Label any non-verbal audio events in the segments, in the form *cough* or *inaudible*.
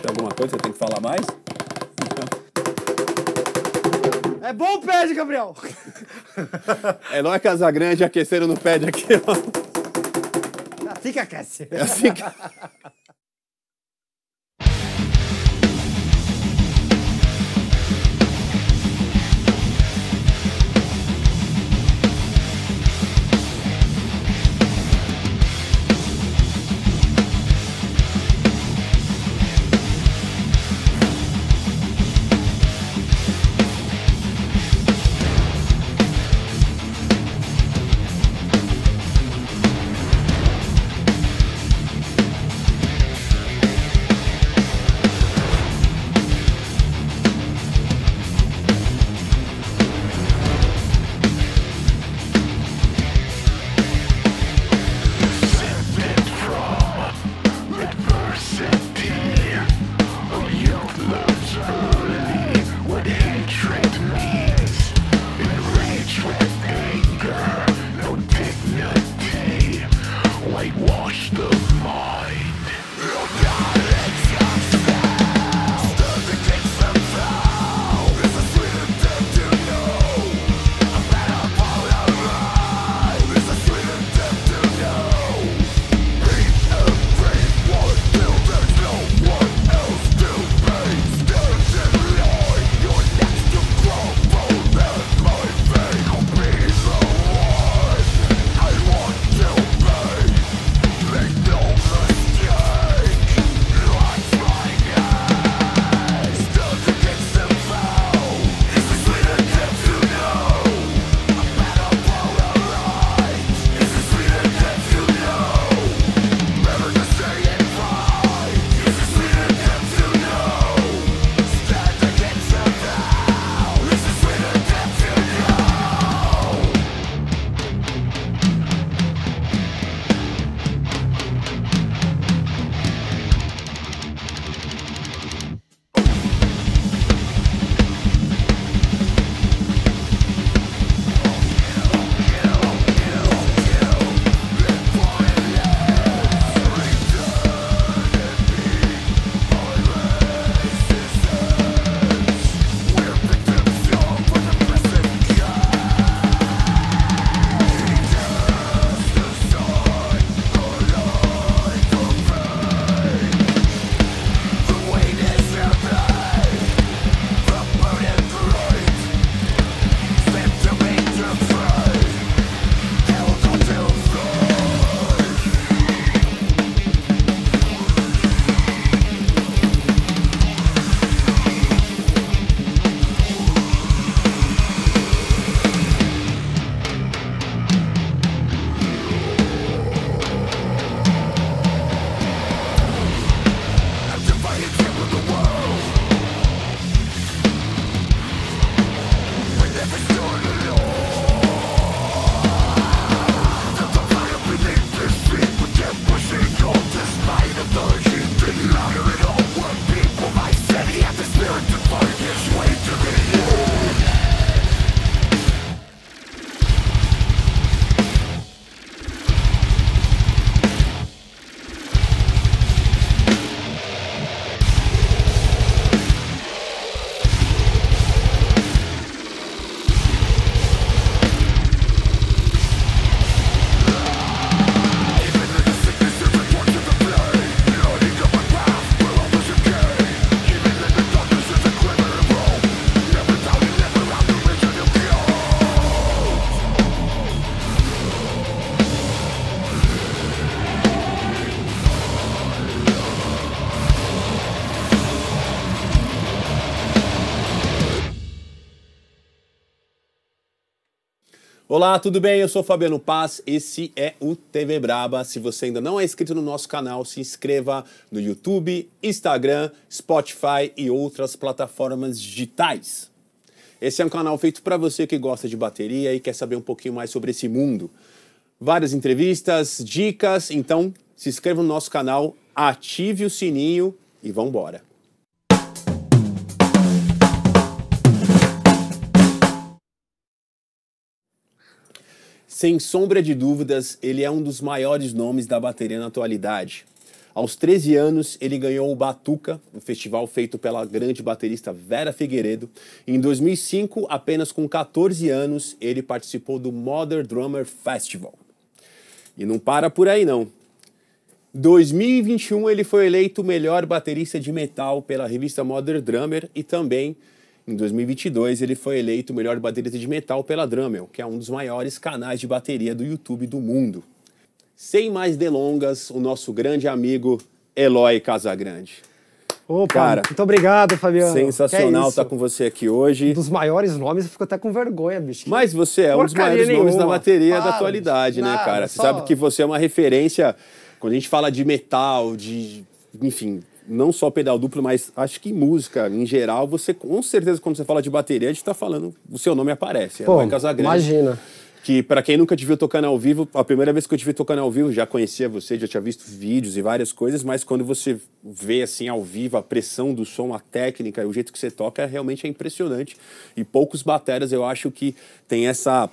Tem alguma coisa que eu tenho que falar mais? *laughs* É bom o de Gabriel! *laughs* é nós é grande aqueceram no pad aqui, ó. Fica aquece. É *laughs* Olá, tudo bem? Eu sou Fabiano Paz, esse é o TV Braba. Se você ainda não é inscrito no nosso canal, se inscreva no YouTube, Instagram, Spotify e outras plataformas digitais. Esse é um canal feito para você que gosta de bateria e quer saber um pouquinho mais sobre esse mundo. Várias entrevistas, dicas, então se inscreva no nosso canal, ative o sininho e vambora! embora. Sem sombra de dúvidas, ele é um dos maiores nomes da bateria na atualidade. Aos 13 anos, ele ganhou o Batuca, um festival feito pela grande baterista Vera Figueiredo. Em 2005, apenas com 14 anos, ele participou do Modern Drummer Festival. E não para por aí não. 2021 ele foi eleito o melhor baterista de metal pela revista Modern Drummer e também em 2022, ele foi eleito o melhor baterista de metal pela Drummel, que é um dos maiores canais de bateria do YouTube do mundo. Sem mais delongas, o nosso grande amigo Eloy Casagrande. Opa, Cara, muito obrigado, Fabiano. Sensacional estar é tá com você aqui hoje. Um dos maiores nomes, eu fico até com vergonha, bicho. Mas você é Porcaria um dos maiores nenhuma. nomes da bateria da atualidade, né, nada, né, cara? Só... Você sabe que você é uma referência. Quando a gente fala de metal, de. Enfim, não só pedal duplo, mas acho que música em geral, você com certeza quando você fala de bateria, a gente tá falando, o seu nome aparece, é Pô, é Casagrande. Imagina. Que para quem nunca te viu tocando ao vivo, a primeira vez que eu te vi tocando ao vivo, já conhecia você, já tinha visto vídeos e várias coisas, mas quando você vê assim ao vivo a pressão do som, a técnica, o jeito que você toca, realmente é impressionante. E poucos bateras eu acho que tem essa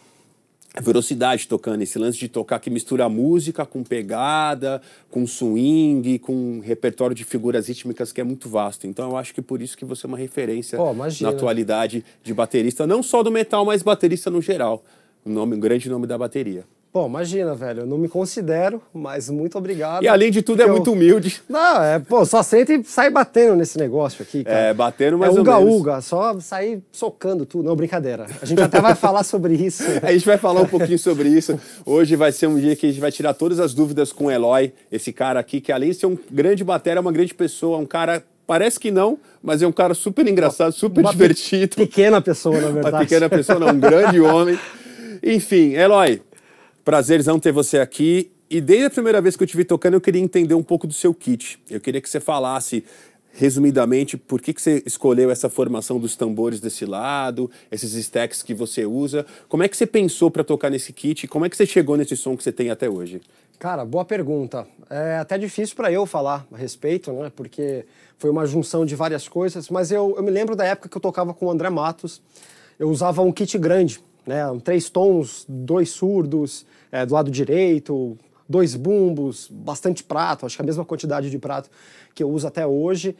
velocidade tocando, esse lance de tocar que mistura música com pegada, com swing, com um repertório de figuras rítmicas que é muito vasto. Então eu acho que por isso que você é uma referência oh, na atualidade de baterista, não só do metal, mas baterista no geral. Um, nome, um grande nome da bateria. Pô, imagina, velho. Eu não me considero, mas muito obrigado. E além de tudo, é eu... muito humilde. Não, é, pô, só senta e sai batendo nesse negócio aqui, é, cara. É, batendo mas é, uga, ou menos. Uga, só sair socando tudo. Não, brincadeira. A gente até vai falar sobre isso. *laughs* A gente vai falar um pouquinho sobre isso. Hoje vai ser um dia que a gente vai tirar todas as dúvidas com o Eloy, esse cara aqui, que além de ser um grande batera, é uma grande pessoa, um cara Parece que não, mas é um cara super engraçado, super uma divertido. Pequena pessoa, na verdade. Uma pequena pessoa, não, um grande *laughs* homem. Enfim, Eloy, Prazerzão ter você aqui. E desde a primeira vez que eu te vi tocando, eu queria entender um pouco do seu kit. Eu queria que você falasse, resumidamente, por que, que você escolheu essa formação dos tambores desse lado, esses stacks que você usa. Como é que você pensou para tocar nesse kit? Como é que você chegou nesse som que você tem até hoje? Cara, boa pergunta. É até difícil para eu falar a respeito, né? Porque foi uma junção de várias coisas. Mas eu, eu me lembro da época que eu tocava com o André Matos. Eu usava um kit grande, né? três tons, dois surdos, é, do lado direito, dois bumbos, bastante prato, acho que é a mesma quantidade de prato que eu uso até hoje.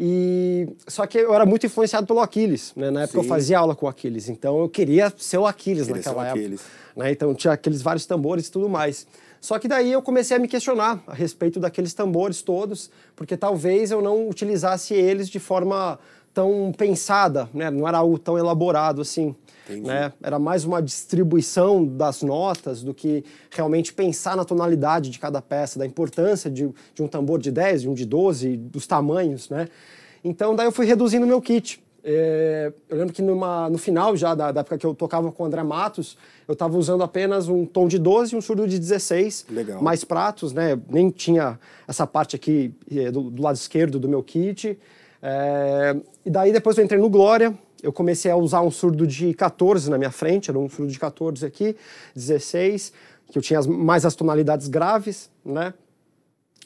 E só que eu era muito influenciado pelo Aquiles, né? Na época Sim. eu fazia aula com o Aquiles, então eu queria ser o Aquiles queria naquela época. Aquiles. Né? Então tinha aqueles vários tambores e tudo mais. Só que daí eu comecei a me questionar a respeito daqueles tambores todos, porque talvez eu não utilizasse eles de forma tão pensada, né? Não era algo tão elaborado assim. Né? Era mais uma distribuição das notas do que realmente pensar na tonalidade de cada peça, da importância de, de um tambor de 10, de um de 12, dos tamanhos, né? Então, daí eu fui reduzindo meu kit. É, eu lembro que numa, no final já da, da, época que eu tocava com o André Matos, eu estava usando apenas um tom de 12 e um surdo de 16. Legal. Mais pratos, né? Nem tinha essa parte aqui é, do, do, lado esquerdo do meu kit. É, e daí depois eu entrei no Glória, eu comecei a usar um surdo de 14 na minha frente, era um surdo de 14 aqui, 16, que eu tinha as, mais as tonalidades graves, né?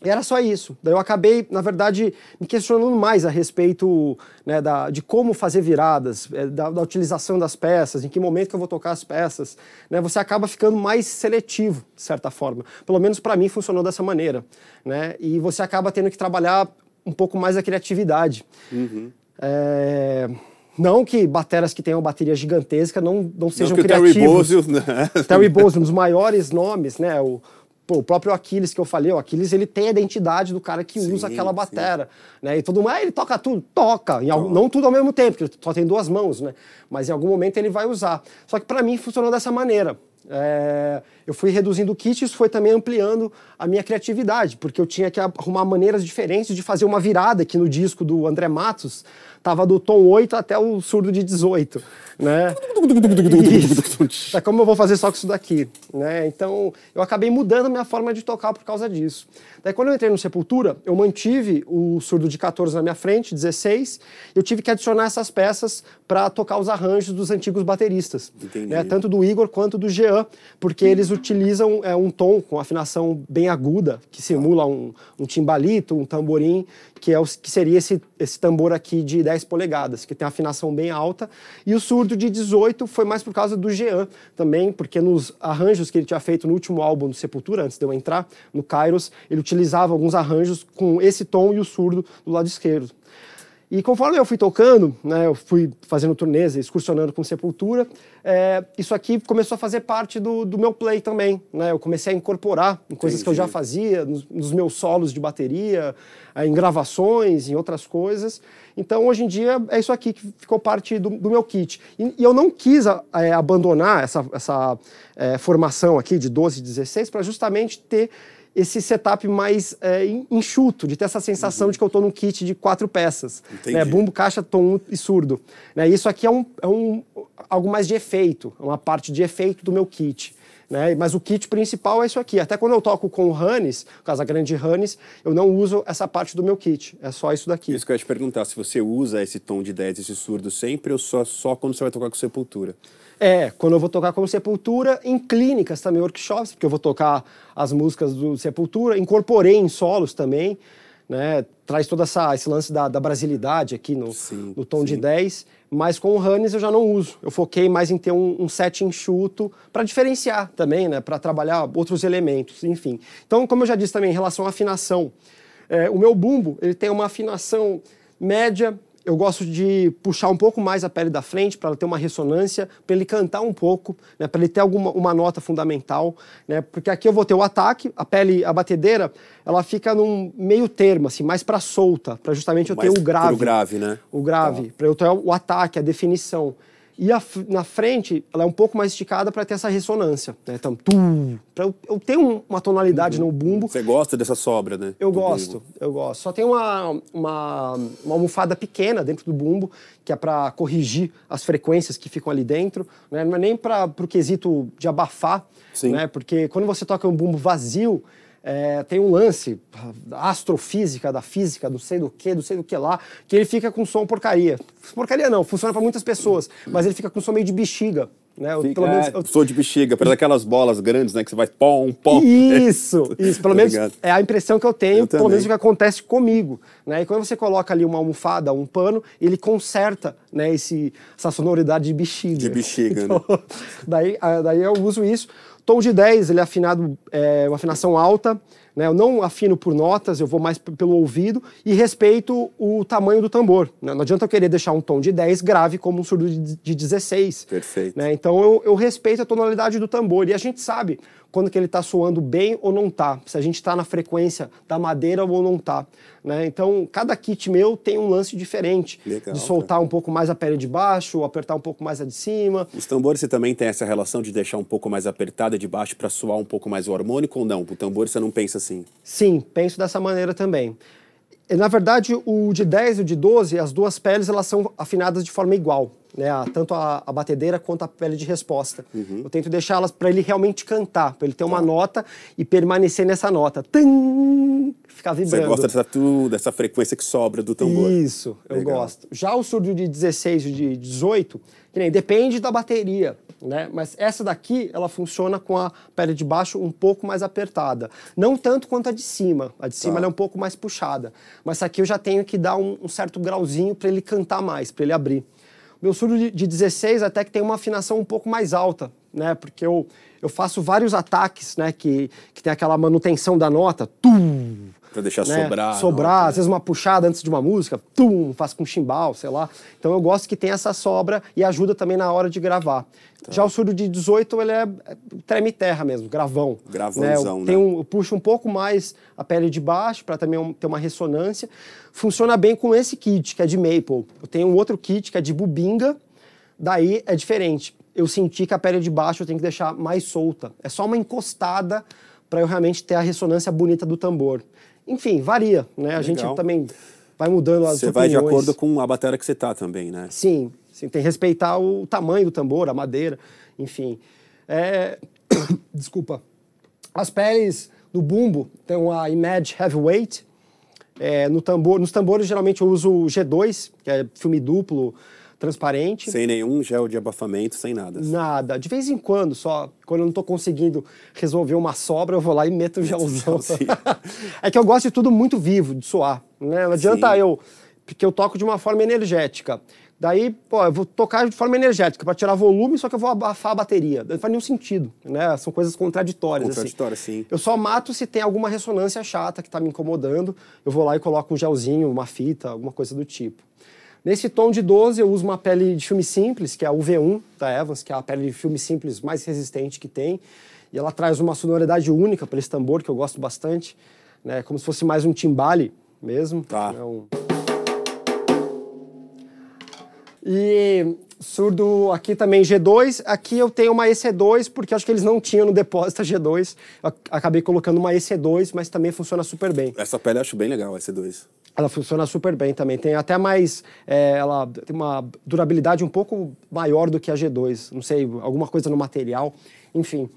E era só isso. Daí eu acabei, na verdade, me questionando mais a respeito né, da, de como fazer viradas, é, da, da, utilização das peças, em que momento que eu vou tocar as peças. Né? Você acaba ficando mais seletivo, de certa forma. Pelo menos para mim funcionou dessa maneira. Né? E você acaba tendo que trabalhar um pouco mais a criatividade. Uhum. É... Não que bateras que tenham bateria gigantesca não, não sejam não que criativos. O Terry Bozzio, né? um dos maiores nomes, né? O, pô, o próprio Aquiles que eu falei, o Aquiles ele tem a identidade do cara que sim, usa aquela batera, né? E todo mundo, ah, ele toca tudo, toca, em, algum não tudo ao mesmo tempo, porque só tem duas mãos, né? Mas em algum momento ele vai usar. Só que para mim funcionou dessa maneira. É, eu fui reduzindo o kit, isso foi também ampliando a minha criatividade, porque eu tinha que arrumar maneiras diferentes de fazer uma virada aqui no disco do André Matos tava do tom 8 até o surdo de 18, né? É como eu vou fazer só com isso daqui, né? Então, eu acabei mudando a minha forma de tocar por causa disso. Daí quando eu entrei no Sepultura, eu mantive o surdo de 14 na minha frente, 16, eu tive que adicionar essas peças para tocar os arranjos dos antigos bateristas, né? Tanto do Igor quanto do Jean, porque eles utilizam é, um tom com afinação bem aguda, que simula um, um timbalito, um tamborim, que é o que seria esse esse tambor aqui de 10 10 polegadas, que tem afinação bem alta, e o surdo de 18 foi mais por causa do Jean também, porque nos arranjos que ele tinha feito no último álbum do Sepultura, antes de eu entrar, no Kairos, ele utilizava alguns arranjos com esse tom e o surdo do lado esquerdo. E conforme eu fui tocando, né, eu fui fazendo turnês, excursionando com Sepultura, é, isso aqui começou a fazer parte do, do meu play também. Né? Eu comecei a incorporar em coisas que eu já fazia, nos, nos, meus solos de bateria, eh, em gravações, em outras coisas. Então, hoje em dia, é isso aqui que ficou parte do, do meu kit. E, e, eu não quis a, é, abandonar essa, essa é, formação aqui de 12, 16 para justamente ter esse setup mais é, enxuto, de ter essa sensação uhum. de que eu estou num kit de quatro peças. Né? Bumbo, caixa, tom e surdo. Né? Isso aqui é, um, é um, algo mais de efeito, é uma parte de efeito do meu kit. Né? Mas o kit principal é isso aqui. Até quando eu toco com o Hannes, Casa Grande Hannes, eu não uso essa parte do meu kit. É só isso daqui. Isso que eu ia te perguntar, se você usa esse tom de 10, esse surdo sempre ou só, só quando você vai tocar com Sepultura? É, quando eu vou tocar com Sepultura, em clínicas também, workshops, porque eu vou tocar as músicas do Sepultura, incorporei em solos também, né? Traz toda essa esse lance da, da brasilidade aqui no, sim, no tom sim. de 10. Mas com o Hannes eu já não uso. Eu foquei mais em ter um, um set enxuto para diferenciar também, né? Para trabalhar outros elementos, enfim. Então, como eu já disse também, em relação à afinação, é, o meu bumbo ele tem uma afinação média eu gosto de puxar um pouco mais a pele da frente para ela ter uma ressonância, para ele cantar um pouco, né, para ele ter alguma uma nota fundamental, né, porque aqui eu vou ter o ataque, a pele, a batedeira, ela fica num meio termo, assim, mais para solta, para justamente eu mais ter o grave. O grave, né? O grave, tá. para eu ter o ataque, a definição. E a, na frente, ela é um pouco mais esticada para ter essa ressonância. Né? Então, tu, pra eu, eu tenho uma tonalidade uhum. no bumbo. Você gosta dessa sobra, né? Eu do gosto, bumbo. eu gosto. Só tem uma, uma, uma, almofada pequena dentro do bumbo, que é para corrigir as frequências que ficam ali dentro. Né? Não é nem para o quesito de abafar, Sim. né? Porque quando você toca um bumbo vazio, é, tem um lance da astrofísica, da física, do sei do que, do sei do que lá, que ele fica com som porcaria. Porcaria não, funciona para muitas pessoas, mas ele fica com som meio de bexiga. Né? menos, eu... É, Sou de bexiga, para aquelas bolas grandes, né? Que você vai pom, pom. Isso, *laughs* isso. Pelo tá menos é a impressão que eu tenho, eu pelo menos o que acontece comigo. Né? E quando você coloca ali uma almofada, um pano, ele conserta né, esse, essa sonoridade de bexiga. De bexiga, né? *laughs* então, né? daí, ah, daí eu uso isso tom de 10, ele é afinado, é uma afinação alta, né? Eu não afino por notas, eu vou mais pelo ouvido e respeito o tamanho do tambor. Né? Não adianta eu querer deixar um tom de 10 grave como um surdo de, de 16. Perfeito. Né? Então eu, eu respeito a tonalidade do tambor. E a gente sabe, quando que ele está soando bem ou não está, se a gente está na frequência da madeira ou não está. Né? Então, cada kit meu tem um lance diferente, Legal, de soltar cara. um pouco mais a pele de baixo, apertar um pouco mais a de cima. Os tambores você também tem essa relação de deixar um pouco mais apertada de baixo para soar um pouco mais o harmônico ou não? O tambor você não pensa assim? Sim, penso dessa maneira também. Na verdade, o de 10 e o de 12, as duas peles elas são afinadas de forma igual né, a, tanto a, a, batedeira quanto a pele de resposta. Uhum. Eu tento deixá-las para ele realmente cantar, para ele ter uma ah. nota e permanecer nessa nota. Tum! Ficar vibrando. Você gosta dessa, tu, dessa frequência que sobra do tambor. Isso, eu Legal. gosto. Já o surdo de 16 e de 18, que nem, depende da bateria. Né? Mas essa daqui, ela funciona com a pele de baixo um pouco mais apertada. Não tanto quanto a de cima. A de cima tá. é um pouco mais puxada. Mas aqui eu já tenho que dar um, um certo grauzinho para ele cantar mais, para ele abrir. Meu surdo de, 16 até que tem uma afinação um pouco mais alta, né? Porque eu, eu faço vários ataques, né? Que, que tem aquela manutenção da nota. Tum, Pra deixar né? sobrar. Sobrar, não. às vezes uma puxada antes de uma música, tum, faz com chimbal, sei lá. Então eu gosto que tem essa sobra e ajuda também na hora de gravar. Então. Já o surdo de 18, ele é, é treme terra mesmo, gravão. Né? Gravãozão, né? Eu, né? eu puxo um pouco mais a pele de baixo para também ter uma ressonância. Funciona bem com esse kit, que é de maple. Eu tenho um outro kit, que é de bubinga. Daí é diferente. Eu senti que a pele de baixo eu tenho que deixar mais solta. É só uma encostada para eu realmente ter a ressonância bonita do tambor. Enfim, varia, né? A gente também vai mudando as Você vai de acordo com a bateria que você tá também, né? Sim, sim. Tem que respeitar o tamanho do tambor, a madeira, enfim. É... *coughs* Desculpa. As peles do bumbo tem a Image Heavyweight. É, no tambor, nos tambores, geralmente, eu uso o G2, que é filme duplo, transparente. Sem nenhum gel de abafamento, sem nada. Nada. De vez em quando, só quando eu não estou conseguindo resolver uma sobra, eu vou lá e meto o gelzão. *laughs* é que eu gosto de tudo muito vivo, de suar. Né? Não adianta Sim. eu. Porque eu toco de uma forma energética. Daí, pô, eu vou tocar de forma energética para tirar volume, só que eu vou abafar a bateria. Não faz nenhum sentido, né? São coisas contraditórias. Assim. Contraditórias, assim. sim. Eu só mato se tem alguma ressonância chata que está me incomodando. Eu vou lá e coloco um gelzinho, uma fita, alguma coisa do tipo. Nesse tom de 12, eu uso uma pele de filme simples, que é a UV1 da Evans, que é a pele de filme simples mais resistente que tem. E ela traz uma sonoridade única para esse tambor, que eu gosto bastante. Né? Como se fosse mais um timbale mesmo. Tá. Né? Um... E surdo aqui também G2. Aqui eu tenho uma EC2, porque acho que eles não tinham no depósito a G2. Eu acabei colocando uma EC2, mas também funciona super bem. Essa pele eu acho bem legal, a EC2 ela funciona super bem também. Tem até mais. É, ela tem uma durabilidade um pouco maior do que a G2. Não sei, alguma coisa no material, enfim.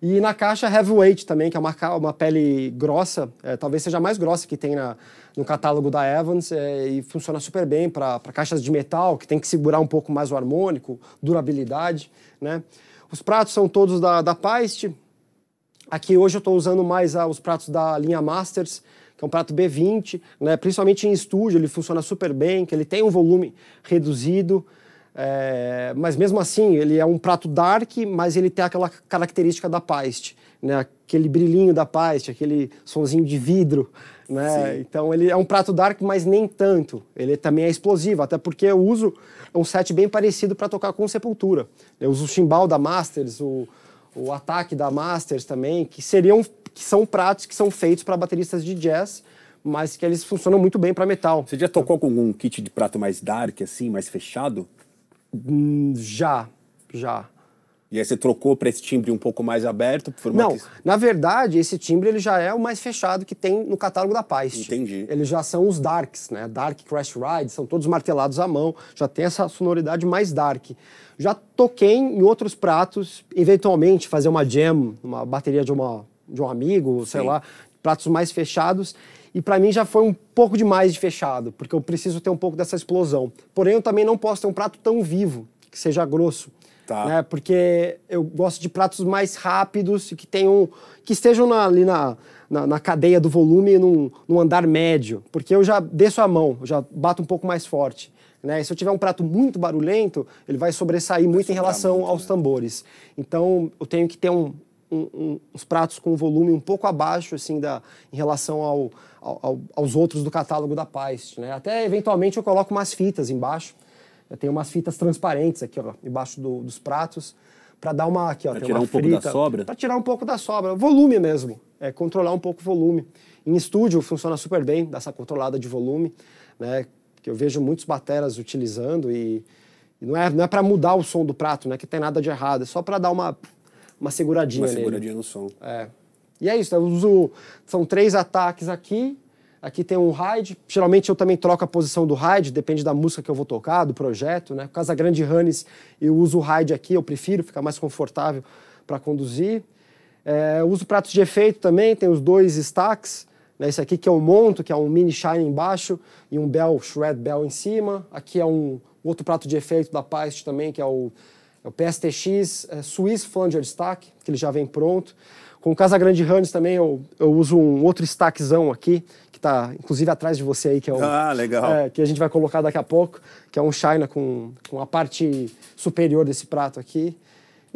E na caixa Heavyweight também, que é uma, uma pele grossa, é, talvez seja a mais grossa que tem na, no catálogo da Evans, é, e funciona super bem para caixas de metal, que tem que segurar um pouco mais o harmônico, durabilidade, né? Os pratos são todos da, da Paiste. Aqui hoje eu estou usando mais ah, os pratos da linha Masters, que é um prato B20, né? principalmente em estúdio, ele funciona super bem, que ele tem um volume reduzido, é, mas mesmo assim, ele é um prato dark, mas ele tem aquela característica da paste, né? aquele brilhinho da paste, aquele sonzinho de vidro. Né? Então ele é um prato dark, mas nem tanto. Ele também é explosivo, até porque eu uso um set bem parecido para tocar com Sepultura. Eu uso o chimbal da Masters, o, o ataque da Masters também, que seriam que são pratos que são feitos para bateristas de jazz, mas que eles funcionam muito bem para metal. Você já tocou com um kit de prato mais dark, assim, mais fechado? Hum, já, já. E aí você trocou para esse timbre um pouco mais aberto? Não, que... na verdade, esse timbre ele já é o mais fechado que tem no catálogo da Paiste. Entendi. Eles já são os darks, né? Dark Crash Ride, são todos martelados à mão, já tem essa sonoridade mais dark. Já toquei em outros pratos, eventualmente fazer uma jam, uma bateria de uma de um amigo, Sim. sei lá, pratos mais fechados. E para mim já foi um pouco demais de fechado, porque eu preciso ter um pouco dessa explosão. Porém, eu também não posso ter um prato tão vivo, que seja grosso. Tá. Né? Porque eu gosto de pratos mais rápidos que tenham. que estejam na, ali na, na, na, cadeia do volume num, num andar médio. Porque eu já desço a mão, já bato um pouco mais forte. Né? Se eu tiver um prato muito barulhento, ele vai sobressair vai muito em relação muito, aos né? tambores. Então, eu tenho que ter um, um, uns pratos com volume um pouco abaixo assim da em relação ao, ao, aos outros do catálogo da Paist, né? Até eventualmente eu coloco umas fitas embaixo. Eu tenho umas fitas transparentes aqui, ó, embaixo do, dos pratos, para dar uma aqui, ó, pra tirar um frita, pouco da sobra. Para tirar um pouco da sobra, volume mesmo, é controlar um pouco o volume. Em estúdio funciona super bem dessa controlada de volume, né? Que eu vejo muitos bateras utilizando e, e não é, não é para mudar o som do prato, né? Que tem nada de errado, é só para dar uma uma seguradinha Uma nele. seguradinha no som. É. E é isso, eu uso... São três ataques aqui, Aqui tem um ride. Geralmente eu também troco a posição do ride, depende da música que eu vou tocar, do projeto, né? Casa Grande Hannes, eu uso o ride aqui, eu prefiro, fica mais confortável para conduzir. É, uso pratos de efeito também, tem os dois stacks, né? Esse aqui que é um monto, que é um mini shine embaixo e um bell, shred bell em cima. Aqui é um outro prato de efeito da Paiste também, que é o é o PSTX é, Swiss Flanger Stack, que ele já vem pronto. Com o Casa Grande Hands também eu, eu uso um outro stackzão aqui, que está inclusive atrás de você aí, que é ah, legal. É, que a gente vai colocar daqui a pouco, que é um China com, com a parte superior desse prato aqui.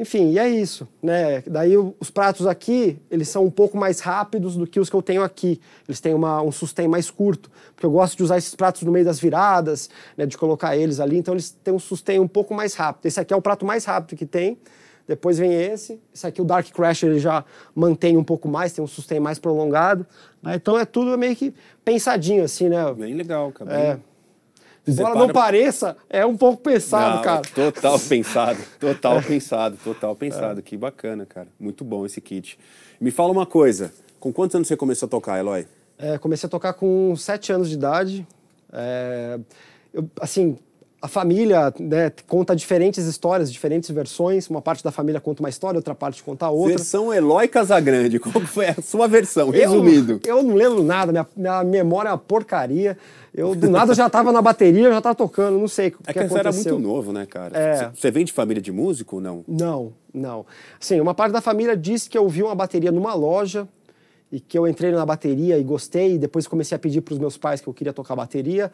Enfim, e é isso, né? Daí os pratos aqui, eles são um pouco mais rápidos do que os que eu tenho aqui. Eles têm uma, um sustém mais curto, porque eu gosto de usar esses pratos no meio das viradas, né, de colocar eles ali, então eles têm um sustém um pouco mais rápido. Esse aqui é o prato mais rápido que tem, depois vem esse. Esse aqui, o Dark Crash, ele já mantém um pouco mais, tem um sustém mais prolongado. Né? Então é tudo meio que pensadinho, assim, né? Bem legal, cara. É dizer, não pareça, é um pouco pensado, não, cara. Total *laughs* pensado, total pensado, total pensado. É. Que bacana, cara. Muito bom esse kit. Me fala uma coisa, com quantos anos você começou a tocar, Eloy? É, comecei a tocar com sete anos de idade. É, eu, assim, a família né, conta diferentes histórias, diferentes versões. Uma parte da família conta uma história, outra parte conta outra. Versão Eloy Casagrande, *laughs* qual foi a sua versão? Resumido. Eu, eu não lembro nada, minha, minha, memória é uma porcaria. Eu do nada já estava na bateria, já estava tocando, não sei o que, é que aconteceu. era muito novo, né, cara? É... Você vem de família de músico ou não? Não, não. Sim, uma parte da família disse que eu vi uma bateria numa loja e que eu entrei na bateria e gostei, e depois comecei a pedir para os meus pais que eu queria tocar bateria.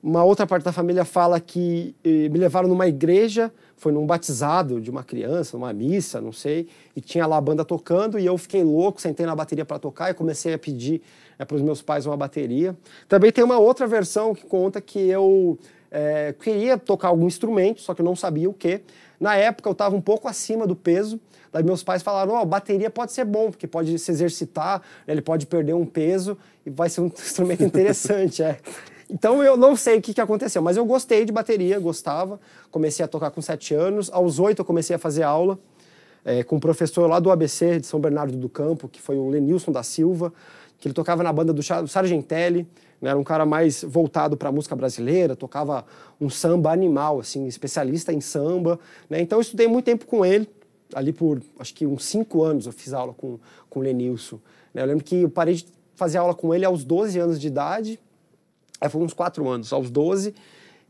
Uma outra parte da família fala que eh, me levaram numa igreja, foi num batizado de uma criança, numa missa, não sei, e tinha lá a banda tocando e eu fiquei louco, sentei na bateria para tocar e comecei a pedir eh, para os meus pais uma bateria. Também tem uma outra versão que conta que eu eh, queria tocar algum instrumento, só que eu não sabia o que. Na época eu estava um pouco acima do peso, daí meus pais falaram: Ó, oh, bateria pode ser bom, porque pode se exercitar, ele pode perder um peso e vai ser um *laughs* instrumento interessante. é. Então eu não sei o que, que aconteceu, mas eu gostei de bateria, gostava. Comecei a tocar com sete anos. Aos oito eu comecei a fazer aula é, com um professor lá do ABC de São Bernardo do Campo, que foi o Lenilson da Silva, que ele tocava na banda do Sargentelli. Né? Era um cara mais voltado para a música brasileira, tocava um samba animal, assim, especialista em samba. Né? Então eu estudei muito tempo com ele ali por acho que uns cinco anos eu fiz aula com, com o Lenilson. Né? Eu lembro que eu parei de fazer aula com ele aos 12 anos de idade Aí foi uns quatro anos, aos 12,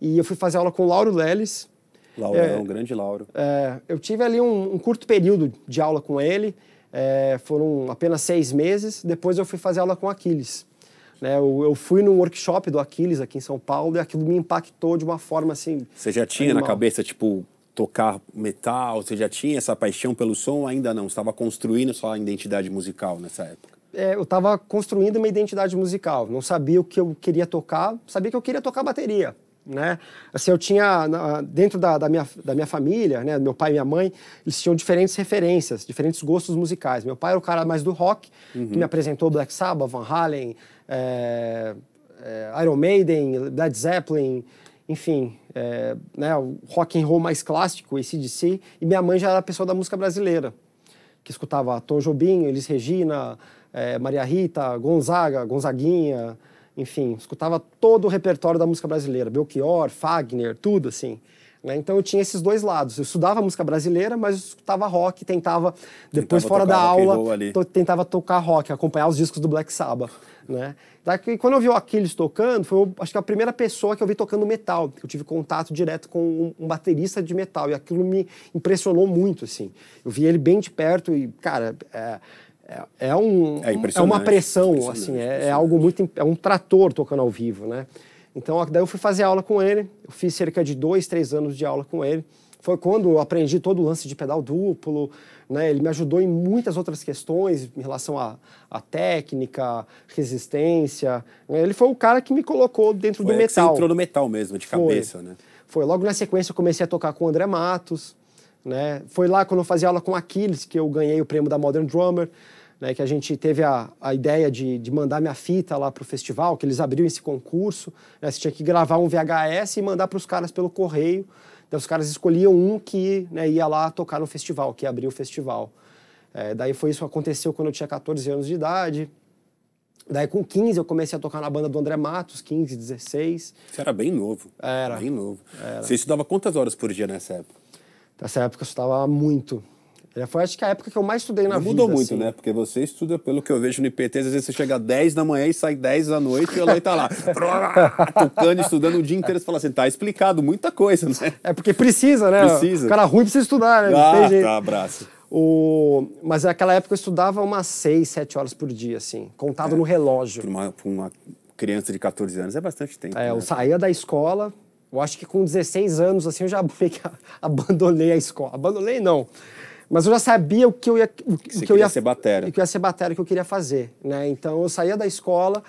e eu fui fazer aula com o Lauro Leles. Lauro, é, é, um grande Lauro. É, eu tive ali um, um, curto período de aula com ele, é, foram apenas seis meses, depois eu fui fazer aula com Aquiles. Né, eu, eu, fui num workshop do Aquiles aqui em São Paulo e aquilo me impactou de uma forma assim. Você já tinha animal. na cabeça, tipo, tocar metal? Você já tinha essa paixão pelo som? Ainda não? estava construindo sua identidade musical nessa época? é, eu estava construindo uma identidade musical. Não sabia o que eu queria tocar, sabia que eu queria tocar bateria, né? Assim, eu tinha dentro da, da, minha, da minha família, né? Meu pai e minha mãe, eles tinham diferentes referências, diferentes gostos musicais. Meu pai era o cara mais do rock, uhum. que me apresentou Black Sabbath, Van Halen, é, é, Iron Maiden, Led Zeppelin, enfim, é, né? O rock and roll mais clássico, ACDC. E minha mãe já era a pessoa da música brasileira, que escutava Tom Jobim, Elis Regina é, Maria Rita, Gonzaga, Gonzaguinha, enfim, escutava todo o repertório da música brasileira, Belchior, Fagner, tudo assim. Né? Então eu tinha esses dois lados. Eu estudava música brasileira, mas eu escutava rock, tentava, depois tentava fora da aula, to tentava tocar rock, acompanhar os discos do Black Sabbath. Né? Daqui, quando eu vi o Aquiles tocando, foi acho que a primeira pessoa que eu vi tocando metal. Eu tive contato direto com um, um baterista de metal e aquilo me impressionou muito. assim. Eu vi ele bem de perto e, cara. É, é, é, um, é, é uma pressão, assim, é, é, algo muito, é um trator tocando ao vivo, né? Então, daí eu fui fazer aula com ele, eu fiz cerca de dois, três anos de aula com ele. Foi quando eu aprendi todo o lance de pedal duplo, né? Ele me ajudou em muitas outras questões em relação à, técnica, resistência. Né? Ele foi o cara que me colocou dentro foi do metal. você entrou no metal mesmo, de cabeça, foi. né? Foi. Logo na sequência eu comecei a tocar com o André Matos, né? Foi lá quando eu fazia aula com Aquiles que eu ganhei o prêmio da Modern Drummer né, que a gente teve a, a ideia de, de mandar minha fita lá para o festival, que eles abriram esse concurso, né, você tinha que gravar um VHS e mandar para os caras pelo correio, então os caras escolhiam um que né, ia lá tocar no festival, que abriu o festival. É, daí foi isso que aconteceu quando eu tinha 14 anos de idade, Daí com 15 eu comecei a tocar na banda do André Matos, 15, 16. Você era bem novo. Era. Bem novo. Era. Você estudava quantas horas por dia nessa época? Nessa época eu estudava muito. Foi acho que a época que eu mais estudei na Mudou vida. Mudou muito, assim. né? Porque você estuda, pelo que eu vejo no IPT, às vezes você chega às 10 da manhã e sai 10 da noite e ela está lá, *laughs* tocando, estudando o dia inteiro. Você fala assim, tá explicado muita coisa, né? É porque precisa, né? Precisa. O cara ruim precisa estudar, né? Ah, tá, abraço. O... Mas naquela época eu estudava umas 6, 7 horas por dia, assim, contado é, no relógio. Para uma, uma, criança de 14 anos é bastante tempo. É, né? eu saía da escola, eu acho que com 16 anos, assim, eu já meio que *laughs* abandonei a escola. Abandonei não. Mas eu já sabia o que eu ia, o, o que eu ia ser batera, o que eu ia ser batera, o que eu queria fazer, né? Então eu saía da escola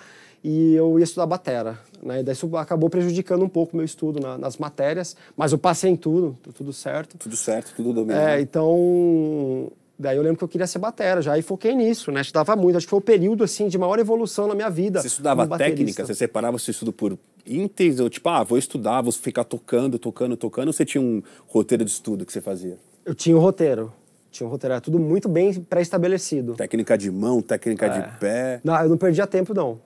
e eu ia estudar batera, né? E daí isso acabou prejudicando um pouco o meu estudo na, nas matérias, mas eu passei em tudo, tudo certo. Tudo certo, tudo do É, né? então Daí eu lembro que eu queria ser batera já, e foquei nisso, né? Estudava muito. Acho que foi o período, assim, de maior evolução na minha vida. Você estudava técnica? Você separava seu estudo por ínteres? Ou tipo, ah, vou estudar, vou ficar tocando, tocando, tocando? Ou você tinha um roteiro de estudo que você fazia? Eu tinha um roteiro. Tinha um roteiro, era tudo muito bem pré-estabelecido. Técnica de mão, técnica é. de pé. Não, eu não perdia tempo, não.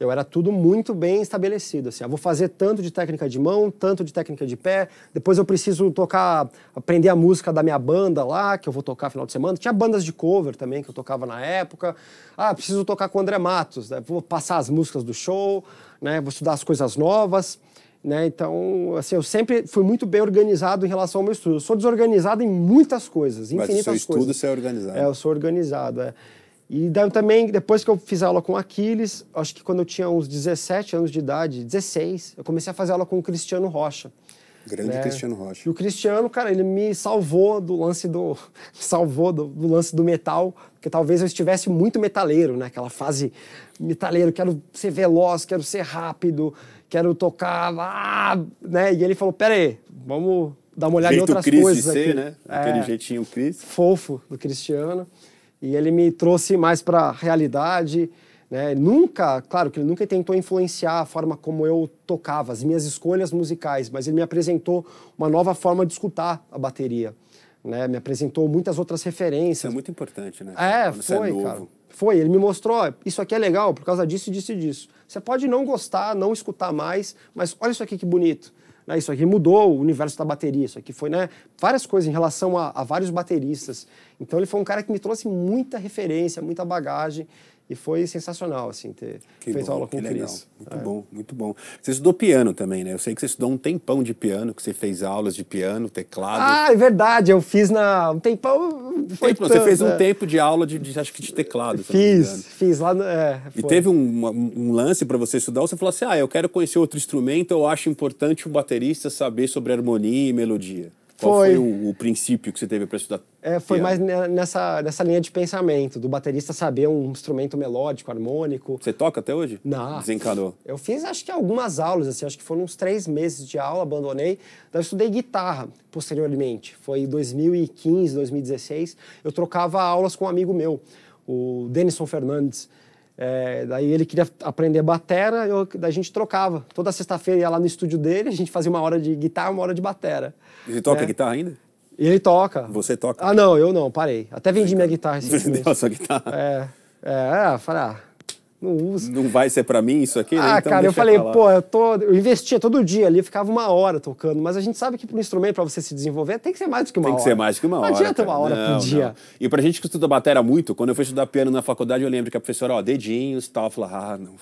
Eu era tudo muito bem estabelecido. Assim, eu ah, vou fazer tanto de técnica de mão, tanto de técnica de pé. Depois eu preciso tocar, aprender a música da minha banda lá, que eu vou tocar final de semana. Tinha bandas de cover também que eu tocava na época. Ah, preciso tocar com o André Matos, né? vou passar as músicas do show, né? vou estudar as coisas novas. Né? Então, assim, eu sempre fui muito bem organizado em relação ao meu estudo. Eu sou desorganizado em muitas coisas, infinitas Mas seu estudo, coisas. você é organizado. É, eu sou organizado, é. E também, depois que eu fiz aula com Aquiles, acho que quando eu tinha uns 17 anos de idade, 16, eu comecei a fazer aula com o Cristiano Rocha. Grande né? Cristiano Rocha. E o Cristiano, cara, ele me salvou do lance do. *laughs* salvou do, do, lance do metal, porque talvez eu estivesse muito metaleiro, né? Aquela fase metaleiro, quero ser veloz, quero ser rápido quero tocar, ah, né? E ele falou, pera aí, vamos dar uma olhada Feito em outras Chris coisas de ser, aqui. né? É. Aquele é, jeitinho Chris. Fofo do Cristiano. E ele me trouxe mais para a realidade, né? Nunca, claro que ele nunca tentou influenciar a forma como eu tocava, as minhas escolhas musicais, mas ele me apresentou uma nova forma de escutar a bateria. Né, me apresentou muitas outras referências. Isso é muito importante, né? É, Quando é foi, é novo. cara foi, ele me mostrou, ó, isso aqui é legal por causa disso, disso e disso. Você pode não gostar, não escutar mais, mas olha isso aqui que bonito. Né? Isso aqui mudou o universo da bateria, isso aqui foi, né? Várias coisas em relação a, a vários bateristas. Então ele foi um cara que me trouxe muita referência, muita bagagem. E foi sensacional, assim, ter que feito bom, aula com o Cris. Muito é. bom, muito bom. Você estudou piano também, né? Eu sei que você estudou um tempão de piano, que você fez aulas de piano, teclado. Ah, é verdade, eu fiz na... um tempão... Foi tempo, tanto, você fez é. um tempo de aula de, de, acho que de teclado. Fiz, fiz lá... No... É, foi. e teve um, um lance para você estudar, ou você falou assim, ah, eu quero conhecer outro instrumento, eu acho importante o baterista saber sobre harmonia e melodia. Qual foi, foi o, o, princípio que você teve para estudar? É, foi piano? mais nessa, nessa linha de pensamento, do baterista saber um instrumento melódico, harmônico. Você toca até hoje? Não. Desencanou? Eu fiz acho que algumas aulas, assim, acho que foram uns três meses de aula, abandonei. Daí então, eu estudei guitarra posteriormente. Foi em 2015, 2016. Eu trocava aulas com um amigo meu, o Denison Fernandes. É, daí ele queria aprender batera, eu, a gente trocava. Toda sexta-feira ia lá no estúdio dele, a gente fazia uma hora de guitarra, uma hora de batera. Ele toca é. guitarra ainda? E ele toca. Você toca? Ah, não, eu não, parei. Até vendi minha guitarra *laughs* Vendeu a sua guitarra? É, é, é falei, ah, não uso. Não vai ser para mim isso aqui? Né? Ah, então cara, eu falei, pô, eu, tô, eu investia todo dia ali, ficava uma hora tocando, mas a gente sabe que para um instrumento, para você se desenvolver, tem que ser mais do que uma hora. Tem que ser mais do que uma hora. Não adianta uma hora não, por dia. Não. E pra gente que estuda bateria muito, quando eu fui estudar piano na faculdade, eu lembro que a professora, ó, dedinhos e tal, falou, falava, ah, não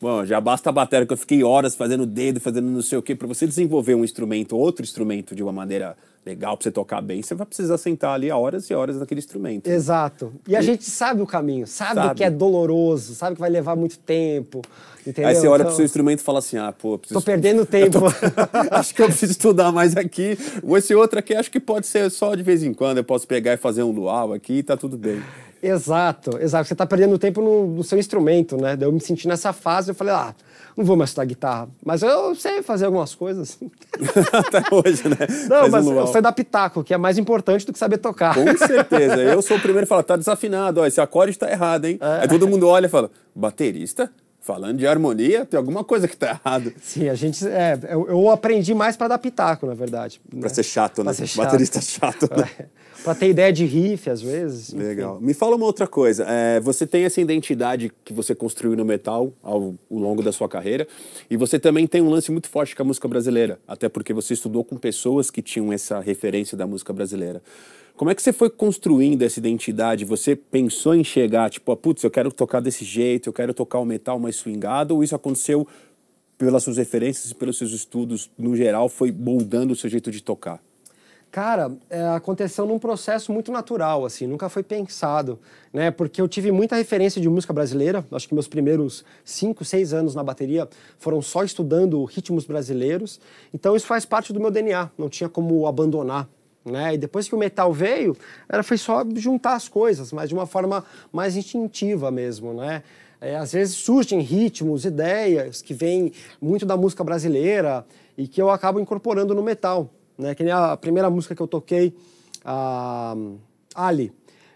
Bom, já basta a bateria que eu fiquei horas fazendo dedo, fazendo não sei o quê. Para você desenvolver um instrumento, outro instrumento de uma maneira legal, para você tocar bem, você vai precisar sentar ali horas e horas naquele instrumento. Né? Exato. E, e a gente sabe o caminho, sabe, sabe, que é doloroso, sabe que vai levar muito tempo. Entendeu? Aí você olha então, pro seu instrumento e fala assim: ah, pô, preciso. Tô perdendo *laughs* tempo. Tô... *laughs* acho que eu preciso estudar mais aqui. Ou Esse outro aqui acho que pode ser só de vez em quando, eu posso pegar e fazer um luau aqui e tá tudo bem. Exato, exato. Você está perdendo tempo no, no, seu instrumento, né? Daí eu me senti nessa fase, eu falei, ah, não vou mais estudar guitarra. Mas eu sei fazer algumas coisas. *laughs* Até hoje, né? *laughs* Não, Faz mas um eu sei dar pitaco, que é mais importante do que saber tocar. Com certeza. Eu sou o primeiro a falar, tá desafinado, ó, esse acorde está errado, hein? É. Aí todo mundo olha e fala, baterista? Falando de harmonia, tem alguma coisa que tá errado. Sim, a gente. É, eu, eu aprendi mais para dar pitaco, na verdade. Para né? ser chato, né? Ser chato. Baterista chato, né? É para ter ideia de riff, às vezes. Legal. Me fala uma outra coisa. É, você tem essa identidade que você construiu no metal ao, ao longo da sua carreira, e você também tem um lance muito forte com a música brasileira, até porque você estudou com pessoas que tinham essa referência da música brasileira. Como é que você foi construindo essa identidade? Você pensou em chegar, tipo, ah, putz, eu quero tocar desse jeito, eu quero tocar o metal mais swingado, ou isso aconteceu pelas suas referências e pelos seus estudos no geral, foi moldando o seu jeito de tocar? cara, é, aconteceu num processo muito natural, assim, nunca foi pensado, né? Porque eu tive muita referência de música brasileira, acho que meus primeiros cinco, seis anos na bateria foram só estudando ritmos brasileiros, então isso faz parte do meu DNA, não tinha como abandonar. Né? E depois que o metal veio, era, foi só juntar as coisas, mas de uma forma mais instintiva mesmo, né? É, às vezes surgem ritmos, ideias que vêm muito da música brasileira e que eu acabo incorporando no metal né? Que nem a primeira música que eu toquei, a Ali.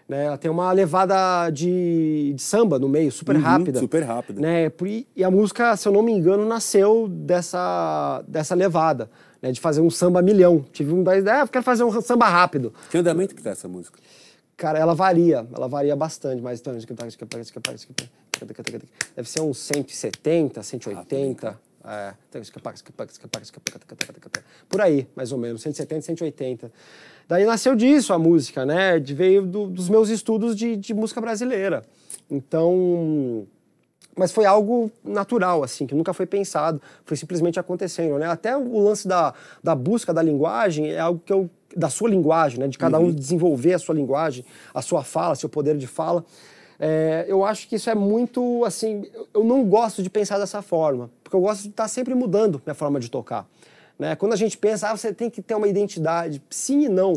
Né, ela tem uma levada de, de samba no meio, super uhum, rápida. Super rápida. Né, e, a música, se eu não me engano, nasceu dessa, dessa levada, né, de fazer um samba milhão. Tive um da ideia, ah, quero fazer um samba rápido. Que andamento que tá essa música? Cara, ela varia, ela varia bastante, mas deve ser uns 170, 180. É, Por aí, mais ou menos, 170, 180. Daí nasceu disso a música, né? De, veio do, dos meus estudos de, de música brasileira. Então mas foi algo natural, assim, que nunca foi pensado, foi simplesmente acontecendo, né? Até o lance da, da busca da linguagem é algo que eu da sua linguagem, né? De cada uhum. um desenvolver a sua linguagem, a sua fala, seu poder de fala. É, eu acho que isso é muito, assim, eu não gosto de pensar dessa forma, porque eu gosto de estar sempre mudando minha forma de tocar. Né? Quando a gente pensa, ah, você tem que ter uma identidade, sim e não.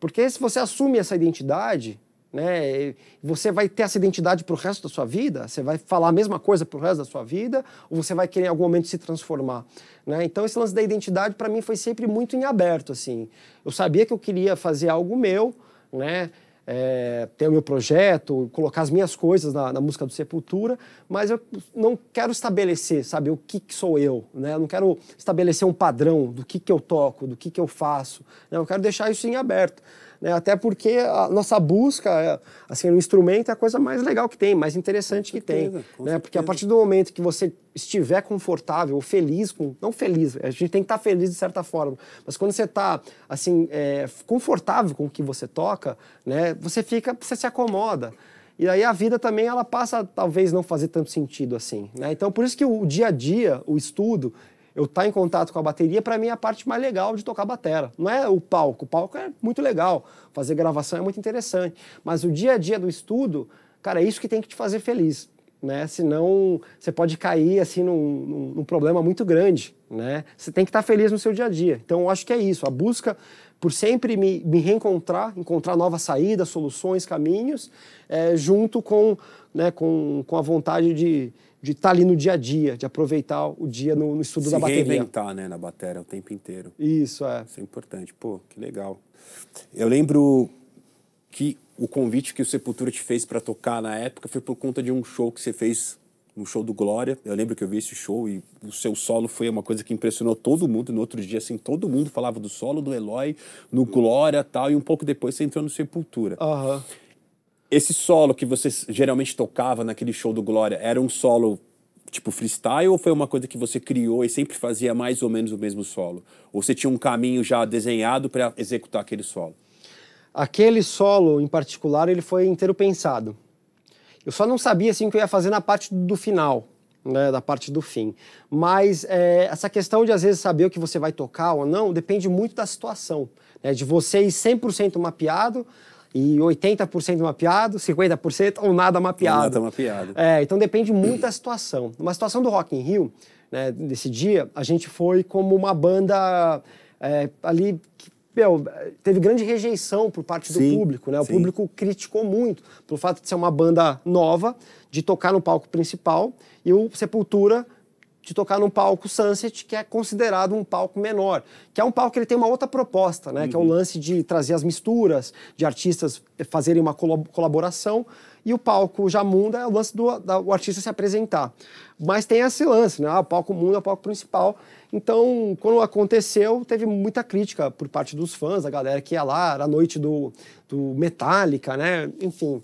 Porque se você assume essa identidade, né? Você vai ter essa identidade para o resto da sua vida? Você vai falar a mesma coisa para o resto da sua vida? Ou você vai querer em algum momento se transformar? Né? Então esse lance da identidade para mim foi sempre muito em aberto, assim. Eu sabia que eu queria fazer algo meu, né? é, ter o meu projeto, colocar as minhas coisas na, na, música do Sepultura, mas eu não quero estabelecer, sabe, o que, que sou eu, né? Eu não quero estabelecer um padrão do que, que eu toco, do que, que eu faço, né? Eu quero deixar isso em aberto né? até porque a nossa busca, é, assim, o instrumento é a coisa mais legal que tem, mais interessante que tem, né? Porque a partir do momento que você estiver confortável ou feliz com, não feliz, a gente tem que estar tá feliz de certa forma, mas quando você está assim é, confortável com o que você toca, né? Você fica, você se acomoda. E aí a vida também ela passa talvez não fazer tanto sentido assim. Né? Então por isso que o dia a dia, o estudo, eu estar tá em contato com a bateria, para mim é a parte mais legal de tocar bateria. Não é o palco, o palco é muito legal, fazer gravação é muito interessante, mas o dia a dia do estudo, cara, é isso que tem que te fazer feliz, né? Senão você pode cair assim num, num, num problema muito grande, né? Você tem que estar tá feliz no seu dia a dia. Então eu acho que é isso, a busca por sempre me, me reencontrar, encontrar novas saídas, soluções, caminhos, é, junto com, né, com, com a vontade de de estar tá ali no dia a dia, de aproveitar o dia no, no estudo Se da bateria. Se reinventar, né, na bateria o tempo inteiro. Isso, é. Isso é importante. Pô, que legal. Eu lembro que o convite que o Sepultura te fez para tocar na época foi por conta de um show que você fez, um show do Glória. Eu lembro que eu vi esse show e o seu solo foi uma coisa que impressionou todo mundo. No outro dia, assim, todo mundo falava do solo do Eloy, no Glória tal, e um pouco depois você entrou no Sepultura. Aham. Uhum. Esse solo que você geralmente tocava naquele show do Glória era um solo tipo freestyle ou foi uma coisa que você criou e sempre fazia mais ou menos o mesmo solo? Ou você tinha um caminho já desenhado para executar aquele solo? Aquele solo em particular, ele foi inteiro pensado. Eu só não sabia assim o que eu ia fazer na parte do final, né, da parte do fim. Mas é, essa questão de às vezes saber o que você vai tocar ou não depende muito da situação, né, de você ir 100% mapeado e 80% mapeado, 50% ou nada mapeado. Nada mapeado. É, então depende muito da situação. Uma situação do Rock in Rio, né, desse dia, a gente foi como uma banda é, ali que meu, teve grande rejeição por parte sim, do público, né? O sim. público criticou muito pelo fato de ser uma banda nova, de tocar no palco principal e o Sepultura de tocar num palco Sunset, que é considerado um palco menor, que é um palco que ele tem uma outra proposta, né? Uhum. Que é o uhum. lance de trazer as misturas, de artistas eh, fazerem uma colaboração e o palco Jamunda é o lance do, artista se apresentar. Mas tem esse lance, né? Ah, o palco Mundo é o palco principal. Então, quando aconteceu, teve muita crítica por parte dos fãs, a galera que ia lá, era a noite do, do Metallica, né? Enfim.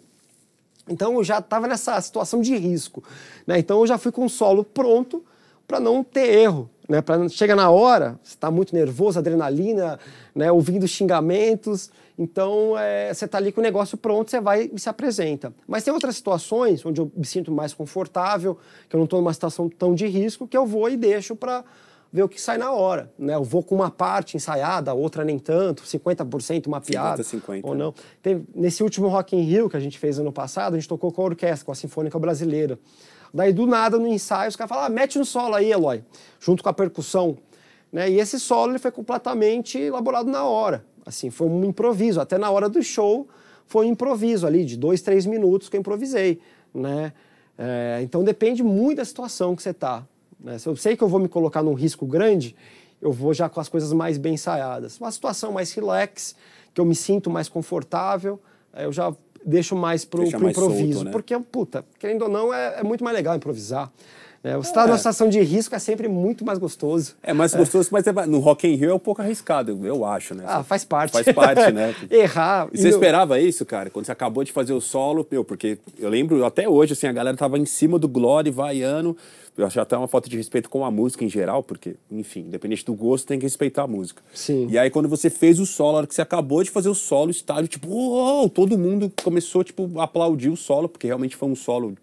Então, eu já estava nessa situação de risco. Né? Então, eu já fui com o solo pronto para não ter erro. Né? Pra, chega na hora, você está muito nervoso, adrenalina, né? ouvindo xingamentos. Então, é, você está ali com o negócio pronto, você vai e se apresenta. Mas tem outras situações onde eu me sinto mais confortável, que eu não estou numa situação tão de risco, que eu vou e deixo para ver o que sai na hora. Né? Eu vou com uma parte ensaiada, outra nem tanto, 50% uma piada 50, 50. ou não. nesse último Rock in Rio que a gente fez ano passado, a gente tocou com a orquestra, com a Sinfônica Brasileira. Daí do nada no ensaio os caras falaram, ah, mete um solo aí, Eloy, junto com a percussão. Né? E esse solo ele foi completamente elaborado na hora. Assim, foi um improviso. Até na hora do show foi um improviso ali, de dois, três minutos que eu improvisei. Né? É, então depende muito da situação que você está. Né? Se eu sei que eu vou me colocar num risco grande, eu vou já com as coisas mais bem ensaiadas. Uma situação mais relax, que eu me sinto mais confortável, é, eu já deixo mais pro, pro mais improviso. Solto, né? Porque, puta, querendo ou não, é, é muito mais legal improvisar. É, o é. estado é. na situação de risco é sempre muito mais gostoso. É mais é. gostoso, mas é no Rock in Rio é um pouco arriscado, eu acho, né? Ah, faz parte. Faz parte, né? *laughs* Errar. E você no... esperava isso, cara? Quando você acabou de fazer o solo, meu, porque eu lembro até hoje, assim, a galera tava em cima do Glory, vaiano. Eu acho até uma falta de respeito com a música em geral, porque, enfim, independente do gosto, tem que respeitar a música. Sim. E aí, quando você fez o solo, a hora que você acabou de fazer o solo, o estádio, tipo, oh! todo mundo começou, tipo, a aplaudir o solo, porque realmente foi um solo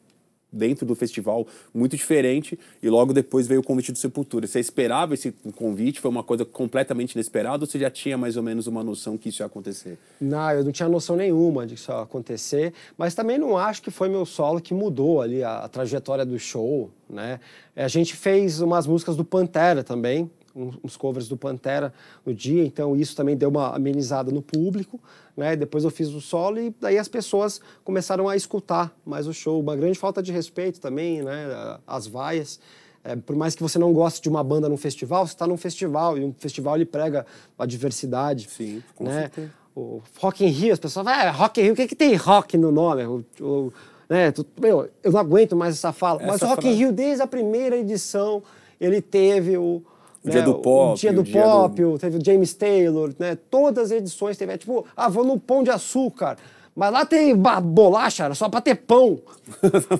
dentro do festival muito diferente e logo depois veio o convite do Sepultura. Você esperava esse convite? Foi uma coisa completamente inesperada ou você já tinha mais ou menos uma noção que isso ia acontecer? Não, eu não tinha noção nenhuma de que isso ia acontecer, mas também não acho que foi meu solo que mudou ali a, a trajetória do show, né? A gente fez umas músicas do Pantera também, uns covers do Pantera no dia, então isso também deu uma amenizada no público, né? Depois eu fiz o solo e daí as pessoas começaram a escutar mais o show. Uma grande falta de respeito também, né? As vaias. É, por mais que você não goste de uma banda num festival, você está num festival e um festival ele prega a diversidade. Sim, com né? certeza. O rock in Rio, as pessoas falam, ah, Rock in Rio, o que, que tem rock no nome? O, o, né? Meu, eu não aguento mais essa fala. Essa Mas o Rock in Rio, desde a primeira edição, ele teve o, o né, Dia do Pop. O Dia do o dia Pop, do... teve o James Taylor, né? Todas as edições teve. É tipo, ah, vou no Pão de Açúcar. Mas lá tem bolacha, era só pra ter pão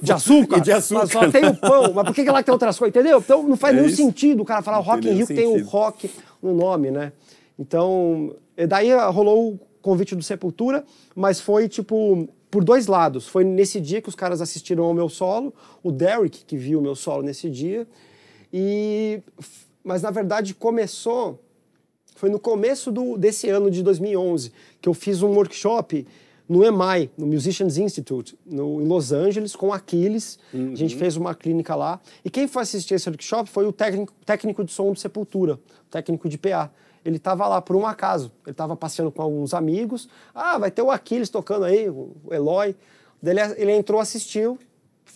de *laughs* açúcar. e de açúcar. só né? tem o pão. Mas por que, que lá tem outras coisas, entendeu? Então não faz é nenhum isso? sentido o cara falar não Rock in Rio, que tem o rock no nome, né? Então, daí ah, rolou o convite do Sepultura, mas foi tipo por dois lados. Foi nesse dia que os caras assistiram ao meu solo, o Derek que viu o meu solo nesse dia, e mas na verdade começou foi no começo do, desse ano de 2011 que eu fiz um workshop no Emai no Musicians Institute, no, em Los Angeles, com Aquiles. Uhum. A gente uhum. fez uma clínica lá. E quem foi assistir esse workshop foi o técnico, técnico de som de Sepultura, técnico de PA. Ele estava lá por um acaso. Ele estava passeando com alguns amigos. Ah, vai ter o Aquiles tocando aí, o Eloy. Ele, ele entrou, assistiu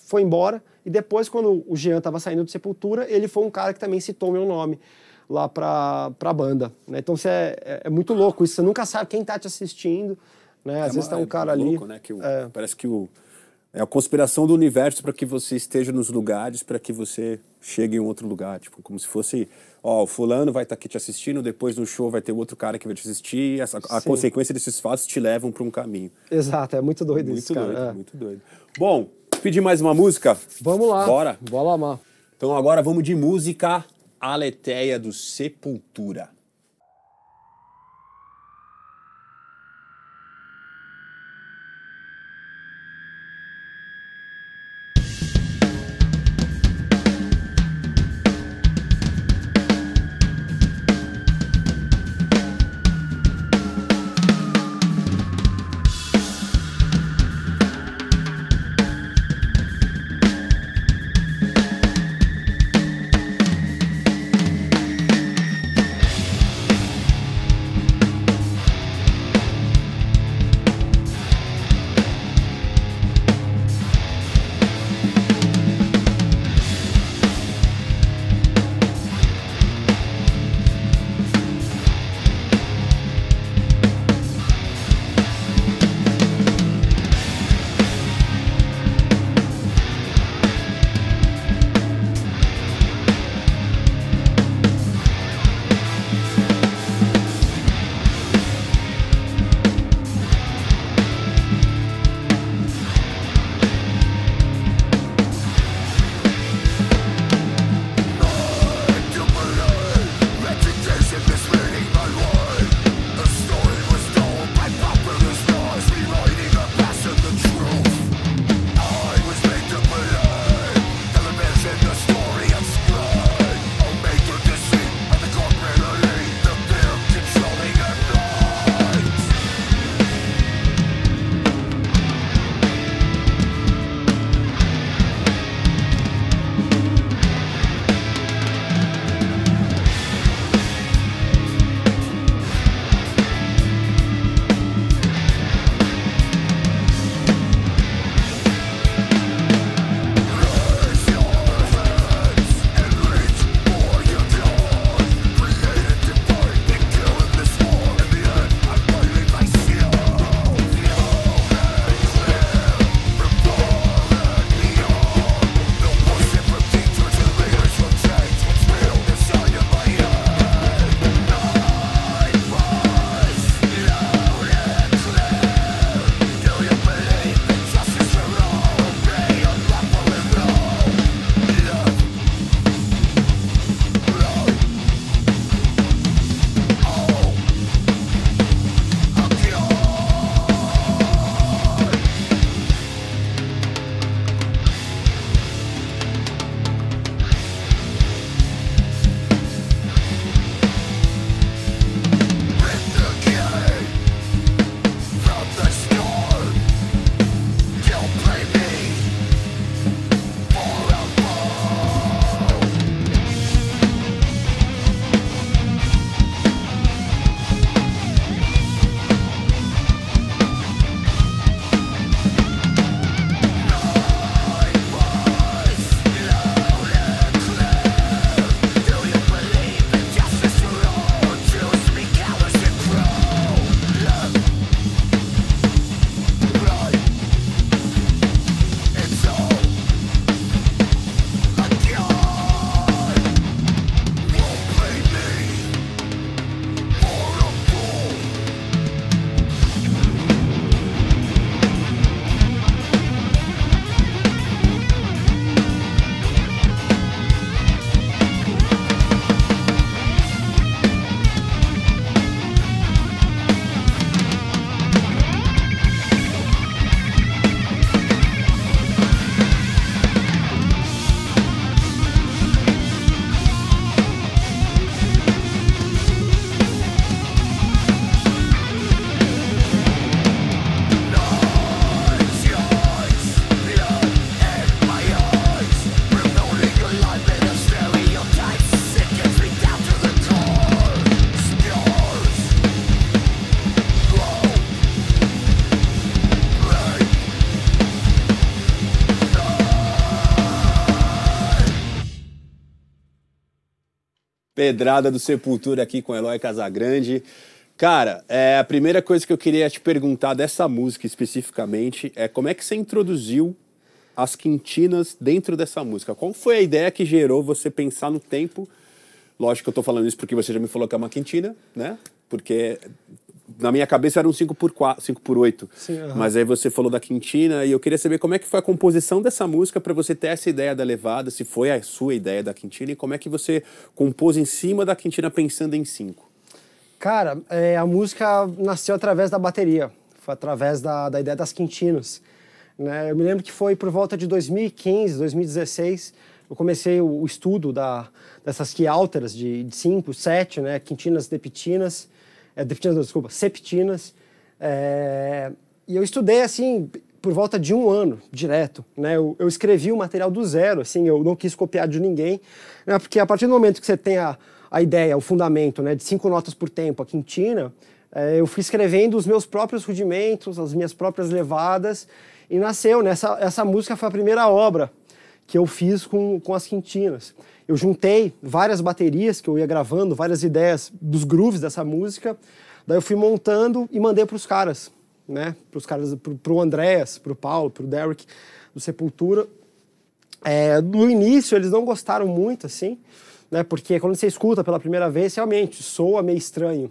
foi embora. E depois, quando o Jean estava saindo do Sepultura, ele foi um cara que também citou meu nome lá para a banda. Né? Então você é, é, é, muito louco isso. Você nunca sabe quem está te assistindo. Né? Às é, vezes está um é cara ali. Louco, né? que o, é. Parece que o, é a conspiração do universo para que você esteja nos lugares, para que você chegue em outro lugar. Tipo, como se fosse, ó, o fulano vai estar tá aqui te assistindo, depois no show vai ter outro cara que vai te assistir. a consequência desses fatos te levam para um caminho. Exato, é muito doido muito isso, doido, cara. Muito doido. Bom, pedir mais uma música? Vamos lá. Bora? Bora lá. Então agora vamos de música Aletheia do Sepultura. pedrada do Sepultura aqui com Eloy Casagrande. Cara, é, a primeira coisa que eu queria te perguntar dessa música especificamente é como é que você introduziu as quintinas dentro dessa música? Qual foi a ideia que gerou você pensar no tempo? Lógico que eu estou falando isso porque você já me falou que é uma quintina, né? Porque na minha cabeça era um 5 x 8 uhum. Mas aí você falou da Quintina e eu queria saber como é que foi a composição dessa música para você ter essa ideia da levada, se foi a sua ideia da Quintina e como é que você compôs em cima da Quintina pensando em 5. Cara, é, a música nasceu através da bateria, foi através da, da ideia das Quintinas. Né? Eu me lembro que foi por volta de 2015, 2016, eu comecei o, estudo da, dessas quiálteras de 5, 7, né? quintinas, depitinas é, desculpa, septinas. É, e eu estudei assim por volta de um ano direto, né? Eu, eu, escrevi o material do zero, assim, eu não quis copiar de ninguém, né? porque a partir do momento que você tem a, a ideia, o fundamento, né, de cinco notas por tempo, a quintina, é, eu fui escrevendo os meus próprios rudimentos, as minhas próprias levadas, e nasceu, né? Essa, essa música foi a primeira obra que eu fiz com, com as quintinas eu juntei várias baterias que eu ia gravando, várias ideias dos grooves dessa música. Daí eu fui montando e mandei para os caras, né? Para os caras, para o Andréas, para o Paulo, para o Derek, do Sepultura. É, no início eles não gostaram muito, assim, né? Porque quando você escuta pela primeira vez, realmente soa meio estranho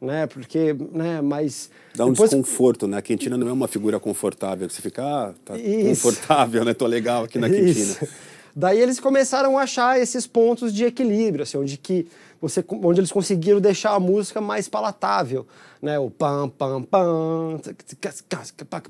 né? Porque, né, mas... Dá um depois... desconforto, né? A Quintina não é uma figura confortável, que você fica, ah, tá Isso. confortável, né? Tô legal aqui na Quentina. *laughs* Isso. Daí eles começaram a achar esses pontos de equilíbrio, assim, onde, que você, onde eles conseguiram deixar a música mais palatável, né? O pam pam pam,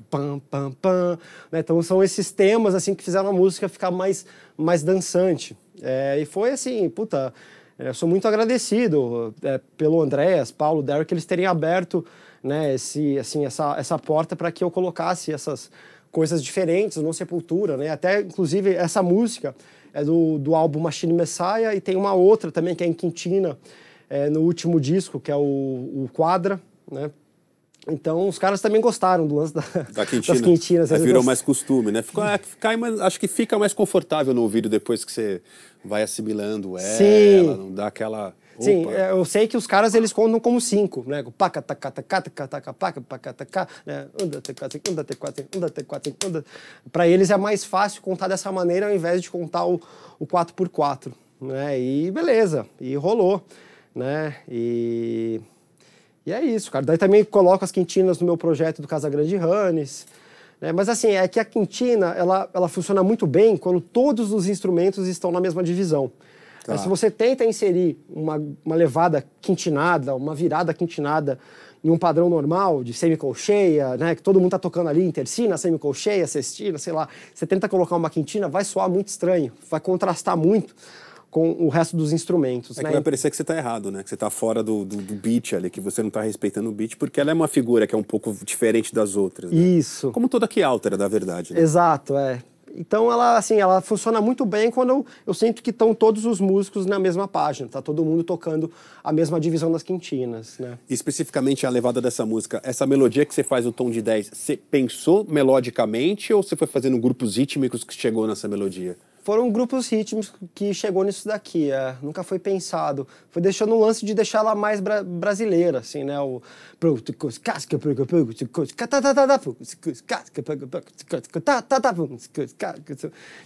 pam pam pam, né? Então são esses temas assim que fizeram a música ficar mais mais dançante. É, e foi assim, puta, é, eu sou muito agradecido é, pelo Andréas, Paulo, Derek, eles terem aberto, né, esse, assim, essa, essa porta para que eu colocasse essas, coisas diferentes, não Sepultura, né? Até, inclusive, essa música é do, do álbum Machine Messiah e tem uma outra também que é em Quintina, é, no último disco, que é o, o Quadra, né? Então, os caras também gostaram do lance da, da quintina. das quintinas. É, virou mais costume, né? Ficou, é, acho que fica mais confortável no ouvido depois que você vai assimilando ela, Sim. não dá aquela Sim, é, eu sei que os caras eles contam como cinco, né? Paca, taca, taca, taca, taca, paca, paca, taca, né? Anda, taca, anda, taca, anda, taca, anda. Para eles é mais fácil contar dessa maneira ao invés de contar o, 4x4, né? E beleza, e rolou, né? E, e é isso, cara. Daí também coloco as quintinas no meu projeto do Casa Grande Ranes, né mas assim, é que a quintina ela, ela funciona muito bem quando todos os instrumentos estão na mesma divisão. Tá. Se você tenta inserir uma, uma levada quintinada, uma virada quintinada em um padrão normal de semicolcheia, né, que todo mundo tá tocando ali, intercina, semicolcheia, sextina, sei lá, você tenta colocar uma quintina, vai soar muito estranho, vai contrastar muito com o resto dos instrumentos. É né? que vai parecer que você está errado, né? Que você está fora do, do, do, beat ali, que você não está respeitando o beat, porque ela é uma figura que é um pouco diferente das outras. Né? Isso. Como toda que altera, da verdade. Né? Exato, é. Então ela assim, ela funciona muito bem quando eu, eu sinto que estão todos os músicos na mesma página, tá todo mundo tocando a mesma divisão das quintinas, né? Especificamente a levada dessa música, essa melodia que você faz no tom de 10, você pensou melodicamente ou você foi fazendo grupos rítmicos que chegou nessa melodia? Foram grupos rítmicos que chegou nisso daqui, é, nunca foi pensado. Foi deixando um lance de deixar ela mais bra brasileira, assim, né? O,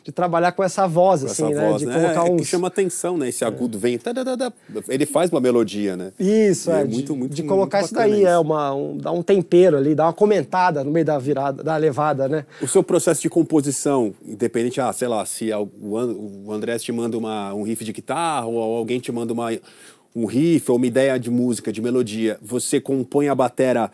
de trabalhar com essa voz, com assim, essa né? Voz, de né? colocar é, uns... que chama atenção, né? Esse agudo é. vem, ele faz uma melodia, né? Isso, é. é de, muito, de colocar muito isso daí, isso. é uma, um, um tempero ali, dá uma comentada no meio da virada, da levada, né? O seu processo de composição, independente, ah, sei lá, se o André te manda uma, um riff de guitarra ou alguém te manda uma um riff ou uma ideia de música, de melodia, você compõe a batera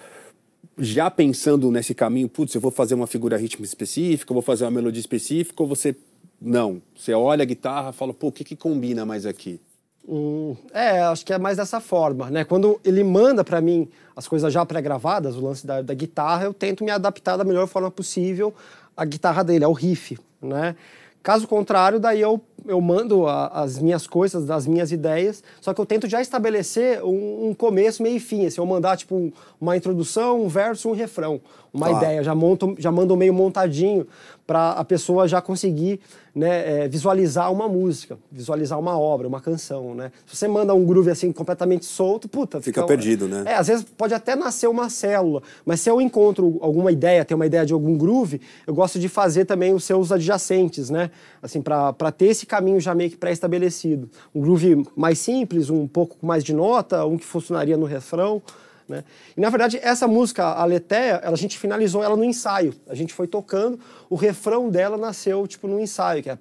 já pensando nesse caminho, putz, eu vou fazer uma figura ritmo específica, eu vou fazer uma melodia específica, ou você não? Você olha a guitarra e fala, pô, o que, que combina mais aqui? Hum, é, acho que é mais dessa forma, né? Quando ele manda para mim as coisas já pré-gravadas, o lance da, da, guitarra, eu tento me adaptar da melhor forma possível à guitarra dele, ao riff, né? Caso contrário, daí eu eu mando a, as minhas coisas, as minhas ideias, só que eu tento já estabelecer um, um começo, meio e fim. Assim, eu mandar, tipo, um, uma introdução, um verso, um refrão, uma ideia. Já, monto, já mando meio montadinho para a pessoa já conseguir né, é, visualizar uma música, visualizar uma obra, uma canção, né? Se você manda um groove assim completamente solto, puta... Fica, fica perdido, né? É, às vezes pode até nascer uma célula, mas se eu encontro alguma ideia, tenho uma ideia de algum groove, eu gosto de fazer também os seus adjacentes, né? Assim, para ter esse caminho já meio que pré-estabelecido. Um groove mais simples, um pouco mais de nota, um que funcionaria no refrão. Né? E na verdade, essa música, a Letéia, a gente finalizou ela no ensaio. A gente foi tocando, o refrão dela nasceu tipo no ensaio, que é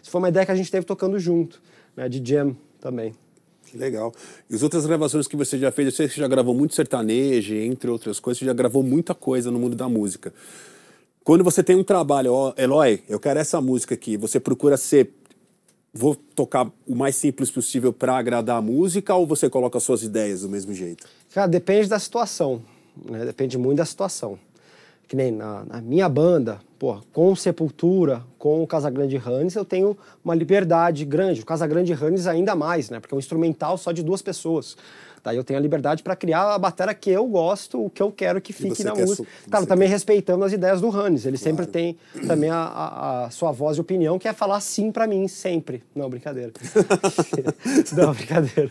Isso foi uma ideia que a gente teve tocando junto, né? De jam também. Que legal. E as outras gravações que você já fez, eu sei que você já gravou muito sertanejo, entre outras coisas, você já gravou muita coisa no mundo da música. Quando você tem um trabalho, ó, Eloy, eu quero essa música aqui, você procura ser. Vou tocar o mais simples possível para agradar a música ou você coloca suas ideias do mesmo jeito? Cara, depende da situação. Né? Depende muito da situação. Que nem na, na minha banda, pô, com Sepultura, com o Casagrande Hannes, eu tenho uma liberdade grande. O Casagrande Hannes ainda mais, né? Porque é um instrumental só de duas pessoas. Tá? Eu tenho a liberdade para criar a bateria que eu gosto, o que eu quero que fique na música. Claro, também quer... respeitando as ideias do Hannes. Ele claro. sempre tem também a, a, a, sua voz e opinião, que é falar sim para mim, sempre. Não, brincadeira. *laughs* Não, brincadeira.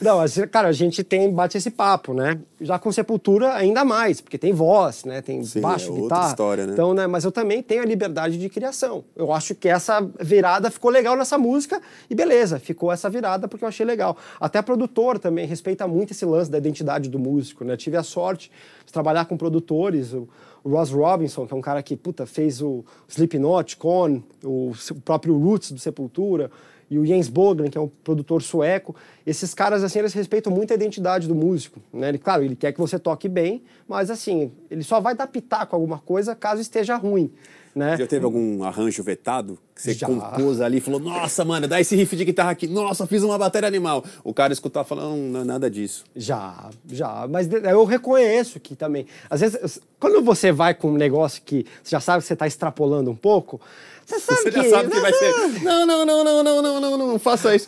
Não, cara, a gente tem, bate esse papo, né? Já com Sepultura, ainda mais, porque tem voz, né? Tem sim, baixo, é outra guitarra. História, né? Então, né? Mas eu também tenho a liberdade de criação. Eu acho que essa virada ficou legal nessa música e beleza, ficou essa virada porque eu achei legal. Até produtor também respeita muito esse lance da identidade do músico, né? Tive a sorte de trabalhar com produtores, o, Ross Robinson, que é um cara que, puta, fez o Slipknot, Korn, o, o próprio Roots do Sepultura, e o Jens Bogren, que é um produtor sueco. Esses caras, assim, eles respeitam muito a identidade do músico, né? Ele, claro, ele quer que você toque bem, mas, assim, ele só vai dar pitaco alguma coisa caso esteja ruim. Né? Já teve algum arranjo vetado? Que você Já. compôs ali e falou, nossa, mano, dá esse riff de guitarra aqui. Nossa, fiz uma bateria animal. O cara escutar falando, não, é nada disso. Já, já. Mas eu reconheço que também... Às vezes, quando você vai com um negócio que você já sabe que você está extrapolando um pouco, você sabe você que... já sabe que vai ser. É. Não, não, não, não, não, não, não, não, não faça isso.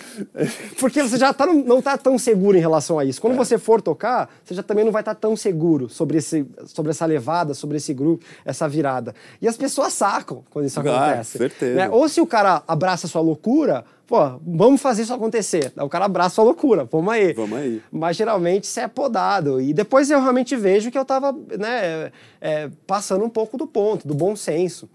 Porque você já tá, não está tão seguro em relação a isso. Quando é. você for tocar, você já também não vai estar tá tão seguro sobre, esse, sobre essa levada, sobre esse grupo, essa virada. E as pessoas sacam quando isso ah, acontece. Ah, certeza. Né? Ou se o cara abraça a sua loucura, pô, vamos fazer isso acontecer. O cara abraça a loucura, vamos aí. Vamos aí. Mas geralmente você é podado. E depois eu realmente vejo que eu tava, né, é, é passando um pouco do ponto, do bom senso.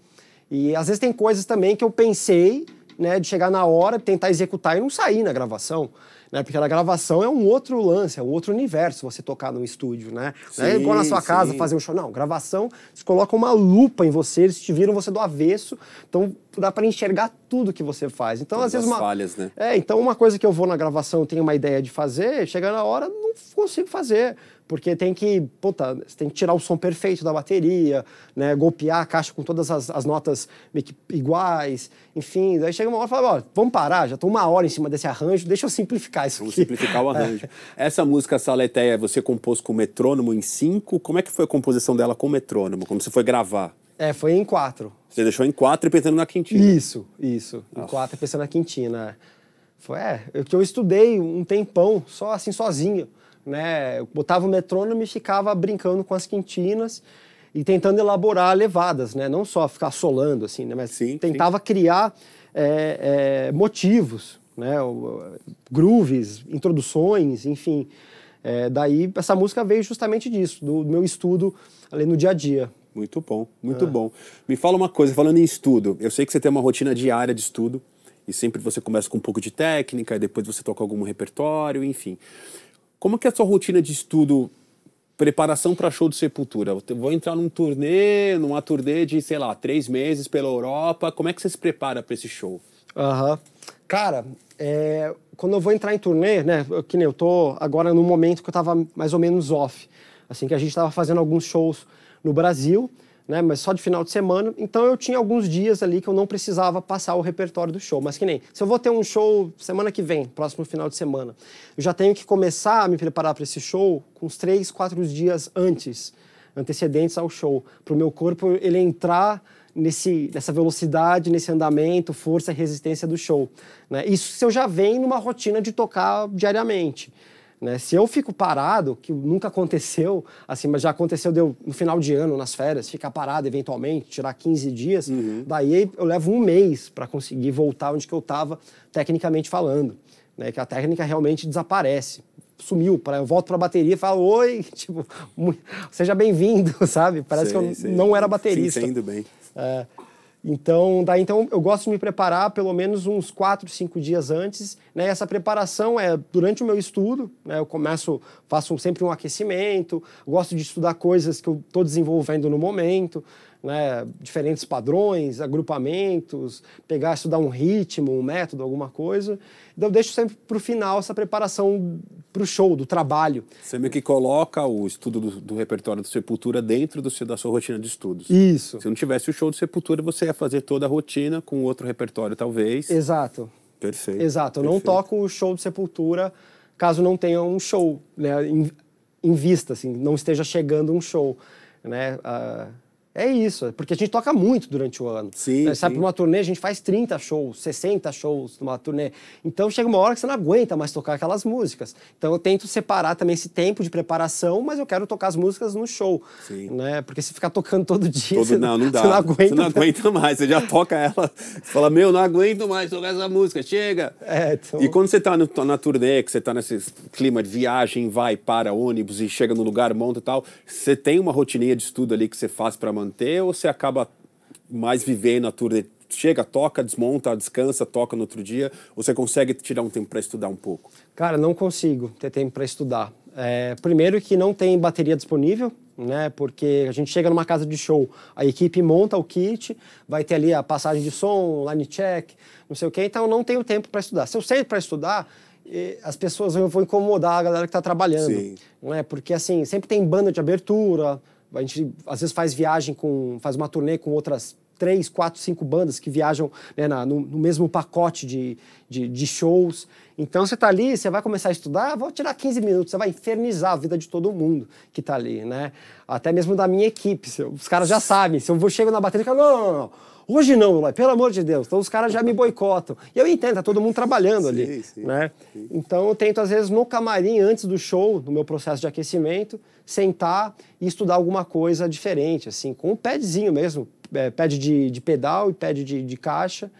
E às vezes tem coisas também que eu pensei, né, de chegar na hora, tentar executar e não sair na gravação. Né? Porque na gravação é um outro lance, é um outro universo você tocar num estúdio, né? Sim, não é igual na sua casa fazer um show. Não, gravação, eles colocam uma lupa em você, eles te viram você do avesso, então dá para enxergar tudo que você faz. Então, Todas às vezes. Uma... falhas, né? É, então uma coisa que eu vou na gravação, tenho uma ideia de fazer, chega na hora, não consigo fazer porque tem que, puta, você tem que tirar o som perfeito da bateria, né, golpear a caixa com todas as, as notas meio que iguais, enfim. Daí chega uma hora e fala, ó, vamos parar, já tô uma hora em cima desse arranjo, deixa eu simplificar isso vamos aqui. simplificar o *laughs* é. arranjo. É. Essa música Saleteia, você compôs com metrônomo em cinco, como é que foi a composição dela com metrônomo? Como você foi gravar? É, foi em quatro. Você deixou em quatro e pensando na quintina. Isso, isso. Em quatro e pensando na quintina. É. Foi, é, eu, eu estudei um tempão, só assim, sozinho né? Eu botava o metrônomo e ficava brincando com as quintinas e tentando elaborar levadas, né? Não só ficar solando, assim, né? Mas sim, tentava sim. criar é, é, motivos, né? Grooves, introduções, enfim. É, daí essa música veio justamente disso, do, meu estudo ali no dia a dia. Muito bom, muito ah. bom. Me fala uma coisa, falando em estudo, eu sei que você tem uma rotina diária de estudo, e sempre você começa com um pouco de técnica, e depois você toca algum repertório, enfim. Como que é a sua rotina de estudo, preparação para show de Sepultura? vou entrar num turnê, numa turnê de, sei lá, três meses pela Europa. Como é que você se prepara para esse show? Aham. Cara, é, quando eu vou entrar em turnê, né, que nem eu tô agora no momento que eu tava mais ou menos off, assim, que a gente tava fazendo alguns shows no Brasil, né, mas só de final de semana. Então eu tinha alguns dias ali que eu não precisava passar o repertório do show. Mas que nem, se eu vou ter um show semana que vem, próximo final de semana, eu já tenho que começar a me preparar para esse show com uns três, quatro dias antes, antecedentes ao show, para o meu corpo ele entrar nesse, nessa velocidade, nesse andamento, força e resistência do show. Né? Isso se eu já venho numa rotina de tocar diariamente. Né? Se eu fico parado, que nunca aconteceu, assim, mas já aconteceu no final de ano, nas férias, ficar parado eventualmente, tirar 15 dias, uhum. daí eu levo um mês para conseguir voltar onde que eu estava, tecnicamente falando. Né? Que a técnica realmente desaparece sumiu. eu volto para a bateria e falo, oi, *laughs* tipo, seja bem-vindo, *laughs* sabe? Parece que eu não era baterista. Sim, bem. É, então, daí então eu gosto de me preparar pelo menos uns 4, 5 dias antes. Né? Essa preparação é durante o meu estudo, né? eu começo, faço sempre um aquecimento, gosto de estudar coisas que eu estou desenvolvendo no momento né, diferentes padrões, agrupamentos, pegar, estudar um ritmo, um método, alguma coisa. Então, eu deixo sempre para o final essa preparação para o show, do trabalho. Você meio que coloca o estudo do, do repertório do Sepultura dentro do, da sua rotina de estudos. Isso. Se não tivesse o show do Sepultura, você ia fazer toda a rotina com outro repertório, talvez. Exato. Perfeito. Exato. Eu Perfeito. não toco o show do Sepultura caso não tenha um show né, em, em, vista, assim, não esteja chegando um show. Né? Uh é isso, porque a gente toca muito durante o ano. Sim. Né? Sabe, para uma turnê a gente faz 30 shows, 60 shows numa turnê. Então chega uma hora que você não aguenta mais tocar aquelas músicas. Então eu tento separar também esse tempo de preparação, mas eu quero tocar as músicas no show. Sim. Né? Porque se ficar tocando todo dia. Todo, você, não, não *laughs* dá. Você não aguenta, você não aguenta mais, você já toca ela. Você fala, meu, não aguento mais tocar essa música, chega. É, então... E quando você está na turnê, que você está nesse clima de viagem, vai, para ônibus e chega no lugar, monta e tal, você tem uma rotininha de estudo ali que você faz para manter manter ou você acaba mais vivendo a tour de chega, toca, desmonta, descansa, toca no outro dia? Ou você consegue tirar um tempo para estudar um pouco? Cara, não consigo ter tempo para estudar. É, primeiro que não tem bateria disponível, né? Porque a gente chega numa casa de show, a equipe monta o kit, vai ter ali a passagem de som, line check, não sei o que Então não tenho tempo para estudar. Se eu sei para estudar, as pessoas vão incomodar a galera que está trabalhando, Sim. né? Porque assim sempre tem banda de abertura, a gente às vezes faz viagem com. faz uma turnê com outras três, quatro, cinco bandas que viajam né, na, no, no, mesmo pacote de, de, de shows. Então você está ali, você vai começar a estudar, ah, vou tirar 15 minutos, você vai infernizar a vida de todo mundo que está ali, né? Até mesmo da minha equipe. Os caras já sabem, se eu vou, chego na bateria, e falo, não, não, não. Hoje não, mas pelo amor de Deus. Então os caras já me boicotam. E eu entendo, tá todo mundo trabalhando ali. Sim, sim, né? Sim. Então eu tento, às vezes, no camarim, antes do show, no meu processo de aquecimento, sentar e estudar alguma coisa diferente, assim, com um padzinho mesmo. É, pad de, de, pedal e pad de, de caixa.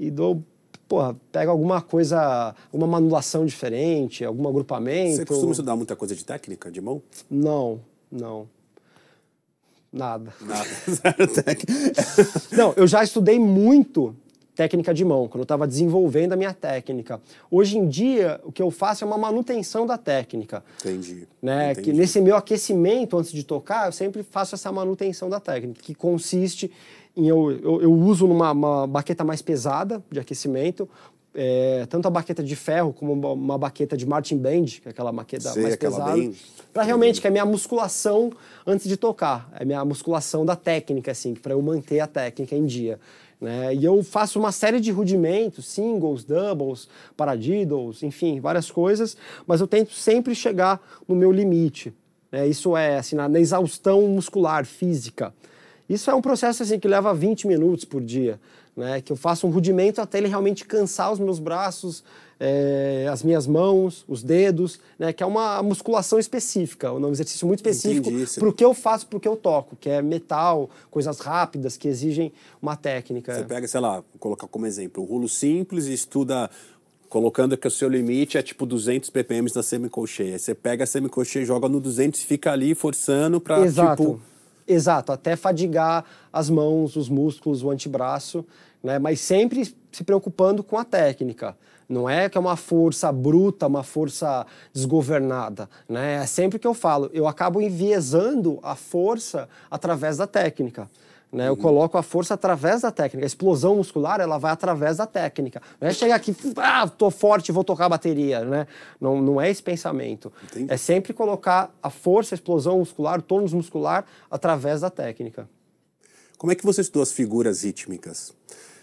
E dou porra, pega alguma coisa, uma manulação diferente, algum agrupamento. Você costuma estudar muita coisa de técnica, de mão? Não, não. Nada. Nada. Zero *laughs* técnica. Não, eu já estudei muito técnica de mão, quando eu estava desenvolvendo a minha técnica. Hoje em dia, o que eu faço é uma manutenção da técnica. Entendi. Né? Entendi. Que nesse meu aquecimento, antes de tocar, eu sempre faço essa manutenção da técnica, que consiste em eu, eu, eu uso numa baqueta mais pesada de aquecimento, é, tanto a baqueta de ferro como uma, baqueta de martin band, que é aquela maqueta Sei, mais aquela pesada, bem... para realmente que é a minha musculação antes de tocar, é a minha musculação da técnica assim, para eu manter a técnica em dia. Né? E eu faço uma série de rudimentos, singles, doubles, paradiddles, enfim, várias coisas, mas eu tento sempre chegar no meu limite. Né? Isso é assim, na, na exaustão muscular, física. Isso é um processo assim que leva 20 minutos por dia, né? Que eu faço um rudimento até ele realmente cansar os meus braços, é, as minhas mãos, os dedos, né? Que é uma musculação específica, um exercício muito específico para o que eu faço, para o que eu toco, que é metal, coisas rápidas que exigem uma técnica. Você pega, sei lá, vou colocar como exemplo, um rolo simples e estuda colocando que o seu limite é tipo 200 ppm na semicolcheia. Você pega a semicolcheia, joga no 200 e fica ali forçando para tipo Exato, até fadigar as mãos, os músculos, o antebraço, né? mas sempre se preocupando com a técnica. Não é que é uma força bruta, uma força desgovernada. Né? É sempre que eu falo, eu acabo enviesando a força através da técnica. Né? Eu coloco a força através da técnica. A explosão muscular, ela vai através da técnica. Não é chegar aqui, ah, tô forte, vou tocar a bateria, né? Não, não é esse pensamento. Entendi. É sempre colocar a força, a explosão muscular, o tônus muscular, através da técnica. Como é que você estudou as figuras rítmicas?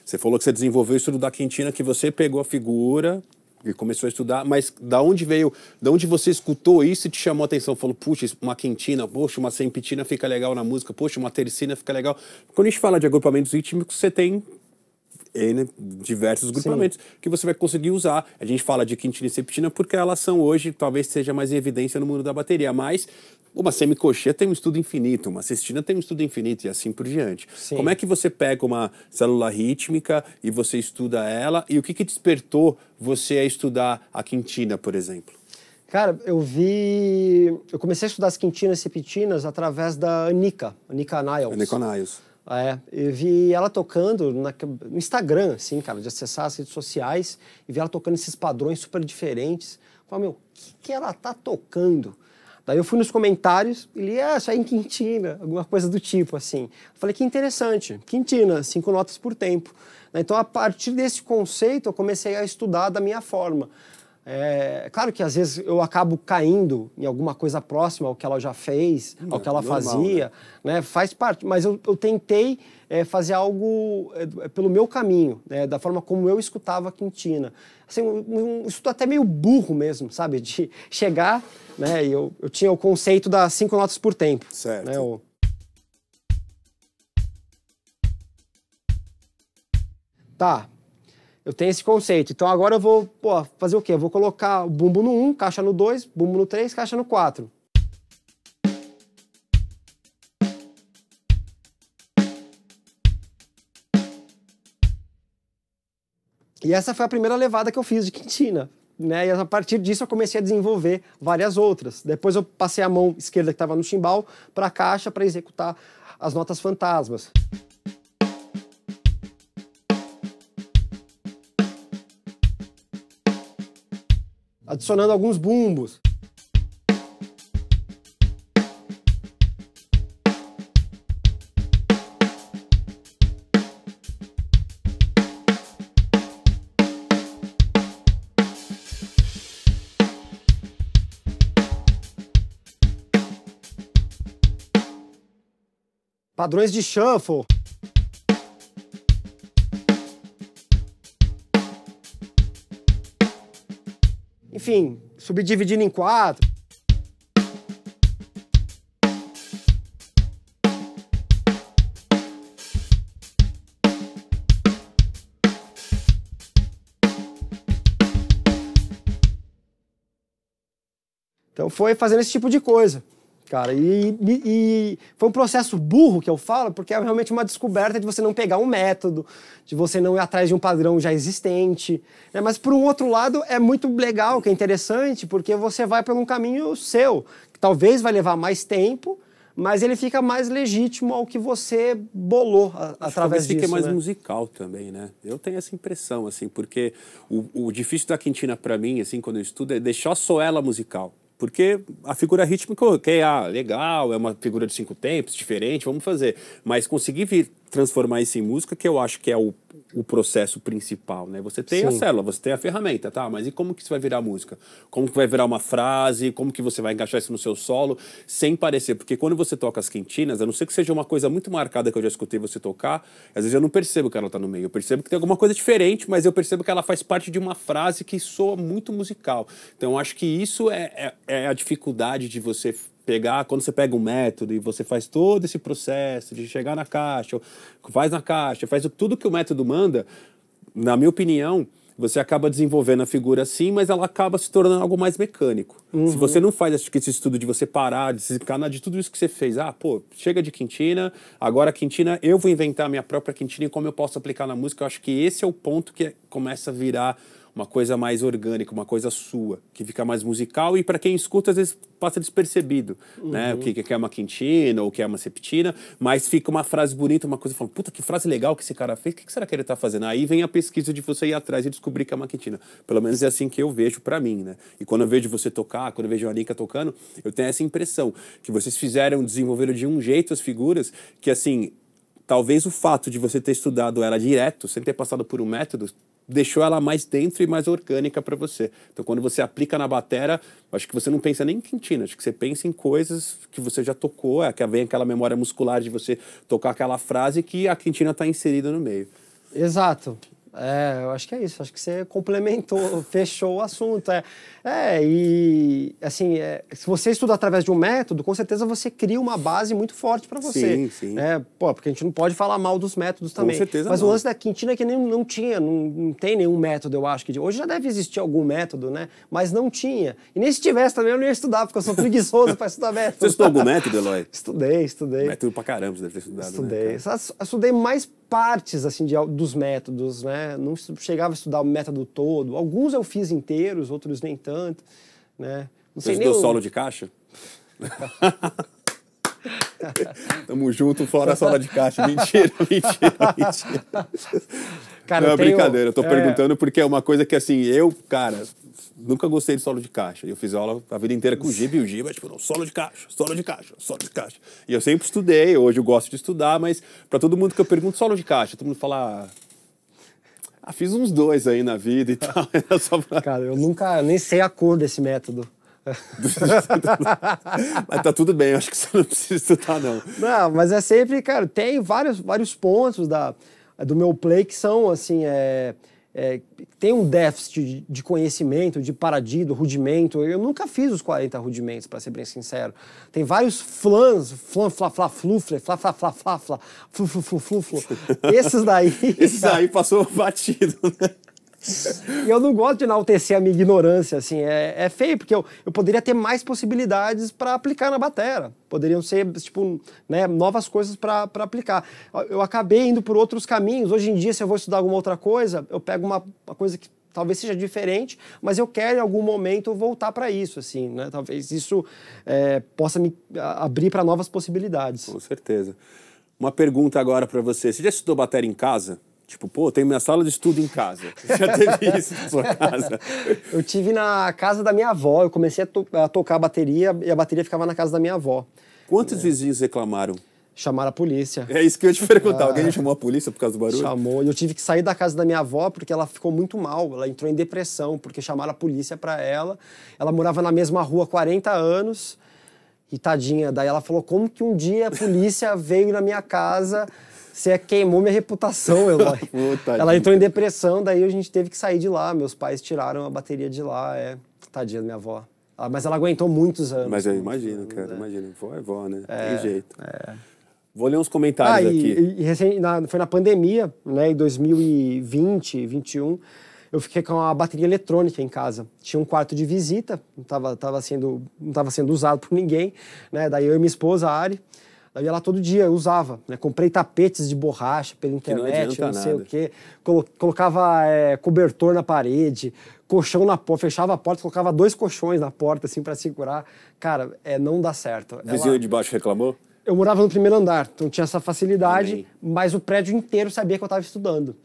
Você falou que você desenvolveu o estudo da Quintina, que você pegou a figura, e começou a estudar, mas da onde veio, da onde você escutou isso e te chamou a atenção? Falou, puxa, uma quentina, poxa, uma sempitina fica legal na música, poxa, uma tercina fica legal. Quando a gente fala de agrupamentos rítmicos, você tem diversos grupamentos Sim. que você vai conseguir usar. A gente fala de quintina e septina porque elas são hoje, talvez seja mais evidência no mundo da bateria, mas uma semicoxia tem um estudo infinito, uma cestina tem um estudo infinito e assim por diante. Sim. Como é que você pega uma célula rítmica e você estuda ela e o que, que despertou você a estudar a quintina, por exemplo? Cara, eu vi. Eu comecei a estudar as quintinas e septinas através da Anika, Anika Niles. Anika Niles. Ah, é, eu vi ela tocando na, no Instagram, assim, cara, de acessar as redes sociais e vi ela tocando esses padrões super diferentes. Falei, meu, o que, que ela tá tocando? Daí eu fui nos comentários e li, ah, isso é em Quintina, alguma coisa do tipo, assim. Falei, que interessante, Quintina, cinco notas por tempo. Então, a partir desse conceito, eu comecei a estudar da minha forma. É, claro que às vezes eu acabo caindo em alguma coisa próxima ao que ela já fez, hum, ao que é, ela normal, fazia, né? né? Faz parte, mas eu, eu tentei é, fazer algo é, pelo meu caminho, né? da forma como eu escutava a Quintina. Assim, um, um estudo até meio burro mesmo, sabe? De *laughs* chegar, né? E eu, eu tinha o conceito das cinco notas por tempo. Né? Certo. Né? O, tá, eu tenho esse conceito. Então agora eu vou pô, fazer o quê? Eu vou colocar o bumbo no 1, um, caixa no 2, bumbo no 3, caixa no 4. E essa foi a primeira levada que eu fiz de quintina. Né? E a partir disso eu comecei a desenvolver várias outras. Depois eu passei a mão esquerda que estava no chimbal para a caixa para executar as notas fantasmas. adicionando alguns bumbos. Padrões de shuffle. enfim, subdividindo em quatro. Então foi fazendo esse tipo de coisa cara. E, e, e, foi um processo burro que eu falo, porque é realmente uma descoberta de você não pegar um método, de você não ir atrás de um padrão já existente. Né? Mas, por um outro lado, é muito legal, que é interessante, porque você vai por um caminho seu, que talvez vai levar mais tempo, mas ele fica mais legítimo ao que você bolou a, através disso. Fica mais né? musical também, né? Eu tenho essa impressão, assim, porque o, o difícil da Quintina para mim, assim, quando eu estudo, é deixar só ela musical. Porque a figura rítmica, ok, ah, legal, é uma figura de cinco tempos, diferente, vamos fazer. Mas conseguir vir transformar isso em música, que eu acho que é o, o processo principal, né? Você tem Sim. a célula, você tem a ferramenta, tá? Mas e como que isso vai virar música? Como que vai virar uma frase? Como que você vai encaixar isso no seu solo? Sem parecer, porque quando você toca as quintinas, a não ser que seja uma coisa muito marcada que eu já escutei você tocar, às vezes eu não percebo que ela tá no meio, eu percebo que tem alguma coisa diferente, mas eu percebo que ela faz parte de uma frase que soa muito musical. Então, eu acho que isso é, é, é a dificuldade de você pegar, quando você pega um método e você faz todo esse processo de chegar na caixa, faz na caixa, faz tudo que o método manda, na minha opinião, você acaba desenvolvendo a figura assim, mas ela acaba se tornando algo mais mecânico. Uhum. Se você não faz esse estudo de você parar, de desencanar de tudo isso que você fez, ah, pô, chega de Quintina, agora Quintina, eu vou inventar a minha própria Quintina e como eu posso aplicar na música, eu acho que esse é o ponto que começa a virar uma coisa mais orgânica, uma coisa sua, que fica mais musical e para quem escuta às vezes passa despercebido, né? uhum. né? O que, que é uma quintina ou o que é uma septina, mas fica uma frase bonita, uma coisa, fala, puta, que frase legal que esse cara fez, o que, que será que ele tá fazendo? Aí vem a pesquisa de você ir atrás e descobrir que é uma quintina. Pelo menos é assim que eu vejo para mim, né? E quando eu vejo você tocar, quando eu vejo a Anica tocando, eu tenho essa impressão que vocês fizeram, desenvolveram de um jeito as figuras que, assim, talvez o fato de você ter estudado ela direto, sem ter passado por um método, deixou ela mais dentro e mais orgânica para você. Então, quando você aplica na batera, acho que você não pensa nem em quintina, acho que você pensa em coisas que você já tocou, é que vem aquela memória muscular de você tocar aquela frase que a quintina está inserida no meio. Exato. É, eu acho que é isso. Acho que você complementou, *laughs* fechou o assunto. É, é e assim, é, se você estuda através de um método, com certeza você cria uma base muito forte para você. Sim, sim. É, pô, porque a gente não pode falar mal dos métodos também. Com certeza Mas não. o lance da Quintina é que nem, não tinha, não, não tem nenhum método, eu acho. que Hoje já deve existir algum método, né? Mas não tinha. E nem se tivesse também eu não ia estudar, porque eu sou *laughs* preguiçoso para estudar método. Você estudou algum método, Eloy? *laughs* Estudei, estudei. Método pra caramba, você deve ter estudado. Estudei. Né, estudei mais partes assim de, dos métodos, né? Não chegava a estudar o método todo. Alguns eu fiz inteiros, outros nem tanto, né? Não Você sei estudou nem solo de caixa? *laughs* Tamo junto, fora a sala de caixa. Mentira, *laughs* mentira, mentira. Cara, não, é brincadeira. Eu tô é... perguntando porque é uma coisa que, assim, eu, cara, nunca gostei de solo de caixa. Eu fiz aula a vida inteira com o Giba e o Giba, tipo, não, solo de caixa, solo de caixa, solo de caixa. E eu sempre estudei, hoje eu gosto de estudar, mas para todo mundo que eu pergunto solo de caixa, todo mundo fala. Ah, fiz uns dois aí na vida e tal. *laughs* pra... Cara, eu nunca nem sei a cor desse método. *laughs* mas tá tudo bem, acho que você não precisa estudar, não. Não, mas é sempre, cara, tem vários, vários pontos da, do meu play que são, assim, é, é, tem um déficit de conhecimento, de paradido rudimento. Eu nunca fiz os 40 rudimentos, para ser bem sincero. Tem vários flans, flan, fla, fla, flufle, fla, fla, fla, fla, fla, flu, flu, flu, flu, flu. *laughs* Esses daí... Esses daí *laughs* passou batido, né? eu não gosto de enaltecer a minha ignorância, assim. É, é feio, porque eu, eu poderia ter mais possibilidades para aplicar na batera. Poderiam ser, tipo, né, novas coisas para aplicar. Eu acabei indo por outros caminhos. Hoje em dia, se eu vou estudar alguma outra coisa, eu pego uma, uma coisa que talvez seja diferente, mas eu quero em algum momento voltar para isso, assim, né? Talvez isso é, possa me abrir para novas possibilidades. Com certeza. Uma pergunta agora para você. Você já estudou bateria em casa? Tipo, pô, tem minha sala de estudo em casa. *laughs* já teve isso na sua casa? Eu tive na casa da minha avó. Eu comecei a, to a tocar a bateria e a bateria ficava na casa da minha avó. Quantos é. vizinhos reclamaram? Chamaram a polícia. É isso que eu ia te perguntar. Ah, Alguém chamou a polícia por causa do barulho? Chamou. E eu tive que sair da casa da minha avó porque ela ficou muito mal. Ela entrou em depressão porque chamaram a polícia para ela. Ela morava na mesma rua há 40 anos. E tadinha, daí ela falou: como que um dia a polícia *laughs* veio na minha casa você queimou minha reputação, *laughs* Eloy. Puta ela entrou em depressão, daí a gente teve que sair de lá. Meus pais tiraram a bateria de lá. É, tadinha da minha avó. Ela, ah, mas ela aguentou muitos anos. Mas eu imagino, anos, cara. É. Imagino. Vó é vó, né? É, Tem jeito. É. Vou ler uns comentários ah, aqui. E, na, foi na pandemia, né, em 2020, 2021, eu fiquei com uma bateria eletrônica em casa. Tinha um quarto de visita, não estava tava sendo, não sendo usado por ninguém. Né? Daí eu e minha esposa, a Ari, eu ia lá todo dia, eu usava. Né? Comprei tapetes de borracha pela internet, não, não, sei nada. o quê. Colocava é, cobertor na parede, colchão na porta, fechava a porta, colocava dois colchões na porta, assim, para segurar. Cara, é, não dá certo. O é vizinho Ela... de baixo reclamou? Eu morava no primeiro andar, então tinha essa facilidade, Amém. mas o prédio inteiro sabia que eu estava estudando.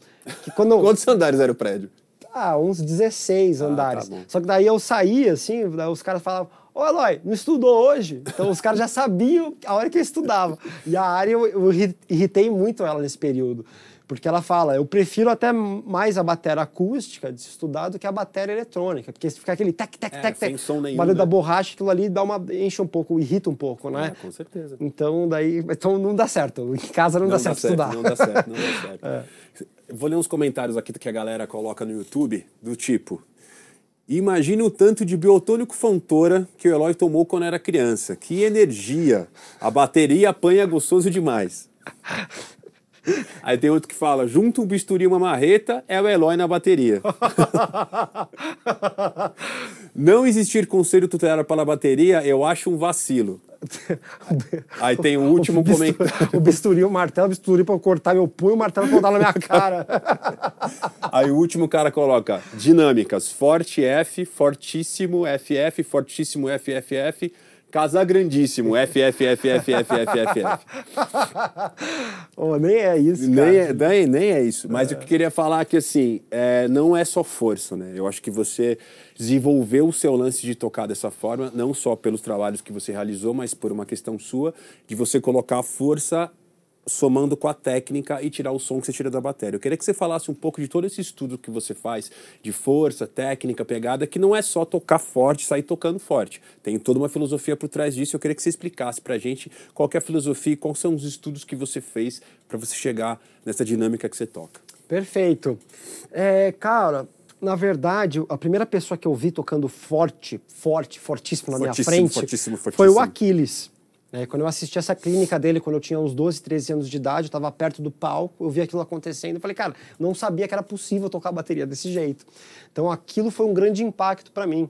Que quando... *laughs* Quantos andares era o prédio? Ah, uns 16 ah, tá andares. Tá Só que daí eu saía, assim, os caras falavam, Ô, Eloy, não estudou hoje? Então os caras já sabiam a hora que eu estudava. E a área eu, eu irritei muito ela nesse período. Porque ela fala, eu prefiro até mais a bateria acústica de estudar do que a bateria eletrônica, porque se ficar aquele tec, tec, é, tec, tec, som nenhum, barulho né? da borracha, aquilo ali dá uma, enche um pouco, irrita um pouco, né? É, com certeza. Então, daí, então não dá certo, em casa não, não dá, certo, certo estudar. Não dá certo, não dá certo. *laughs* É. Vou ler uns comentários aqui que a galera coloca no YouTube, do tipo, e imagine o tanto de biotônico Fontoura que o Eloy tomou quando era criança. Que energia! A bateria apanha gostoso demais. *laughs* Aí tem outro que fala: junto um bisturi e uma marreta, é o Eloy na bateria. *laughs* Não existir conselho tutelar para a bateria, eu acho um vacilo. *laughs* Aí tem o último comentário. O bisturi, o martelo, o bisturi para cortar meu punho, o martelo para dar na minha cara. Aí o último cara coloca dinâmicas: forte F, fortíssimo FF, fortíssimo FFF Casar grandíssimo, f oh, *laughs* nem é isso, nem é, nem, nem, é isso. Mas é. o que eu queria falar é que, assim, é, não é só força, né? Eu acho que você desenvolveu o seu lance de tocar dessa forma, não só pelos trabalhos que você realizou, mas por uma questão sua de você colocar força somando com a técnica e tirar o som que você tira da bateria. Eu queria que você falasse um pouco de todo esse estudo que você faz de força, técnica, pegada, que não é só tocar forte, sair tocando forte. Tem toda uma filosofia por trás disso. Eu queria que você explicasse para a gente qual é a filosofia e quais são os estudos que você fez para você chegar nessa dinâmica que você toca. Perfeito. É, cara, na verdade, a primeira pessoa que eu vi tocando forte, forte, fortíssimo na fortíssimo, minha frente fortíssimo, fortíssimo. foi o Aquiles. É, quando eu assisti essa clínica dele, quando eu tinha uns 12, 13 anos de idade, eu estava perto do palco, eu vi aquilo acontecendo eu falei, cara, não sabia que era possível tocar bateria desse jeito. Então aquilo foi um grande impacto para mim.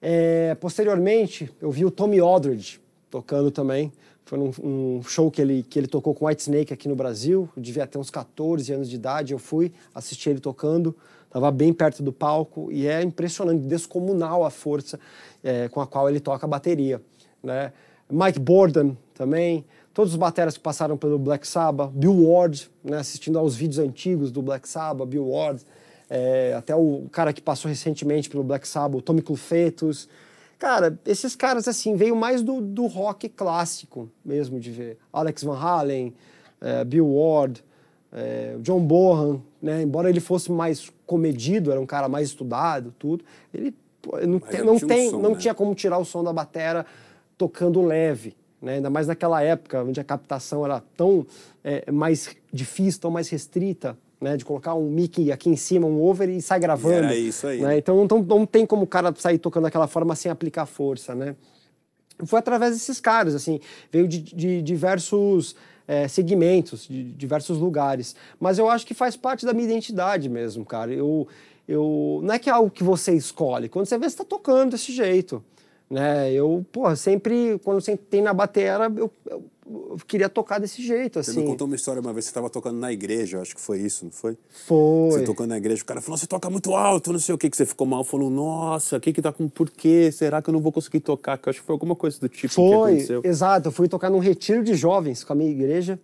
É, posteriormente, eu vi o Tommy Aldridge tocando também. Foi num, um show que ele, que ele tocou com White Snake aqui no Brasil. Eu devia ter uns 14 anos de idade. Eu fui assistir ele tocando, estava bem perto do palco e é impressionante, descomunal a força é, com a qual ele toca a bateria. Né? Mike Borden também, todos os bateras que passaram pelo Black Sabbath, Bill Ward, né, assistindo aos vídeos antigos do Black Sabbath, Bill Ward, é, até o cara que passou recentemente pelo Black Sabbath, Tommy Clufetos. Cara, esses caras, assim, veio mais do, do rock clássico mesmo de ver. Alex Van Halen, é, Bill Ward, é, John Bohan, né? Embora ele fosse mais comedido, era um cara mais estudado, tudo, ele pô, não, te, não, tem, som, não né? tinha como tirar o som da batera tocando leve. Né? Ainda mais naquela época, onde a captação era tão é, mais difícil, tão mais restrita, né? De colocar um mic aqui em cima, um over e sai gravando. É isso aí. Né? Então não, não, tem como o cara sair tocando daquela forma sem aplicar força, né? Foi através desses caras, assim. Veio de, de diversos é, segmentos, de diversos lugares. Mas eu acho que faz parte da minha identidade mesmo, cara. Eu... Eu, não é que é algo que você escolhe. Quando você vê, você está tocando desse jeito. Né? Eu, porra, sempre, quando sempre tem na batera, eu, eu, eu queria tocar desse jeito, assim. Você me contou uma história uma vez, você estava tocando na igreja, acho que foi isso, não foi? Foi. Você tocando na igreja, o cara falou, você toca muito alto, não sei o que, que você ficou mal. Falou, nossa, o que que tá com, por Será que eu não vou conseguir tocar? Que eu acho que foi alguma coisa do tipo foi, que aconteceu. Foi, exato. Eu fui tocar num retiro de jovens com a minha igreja.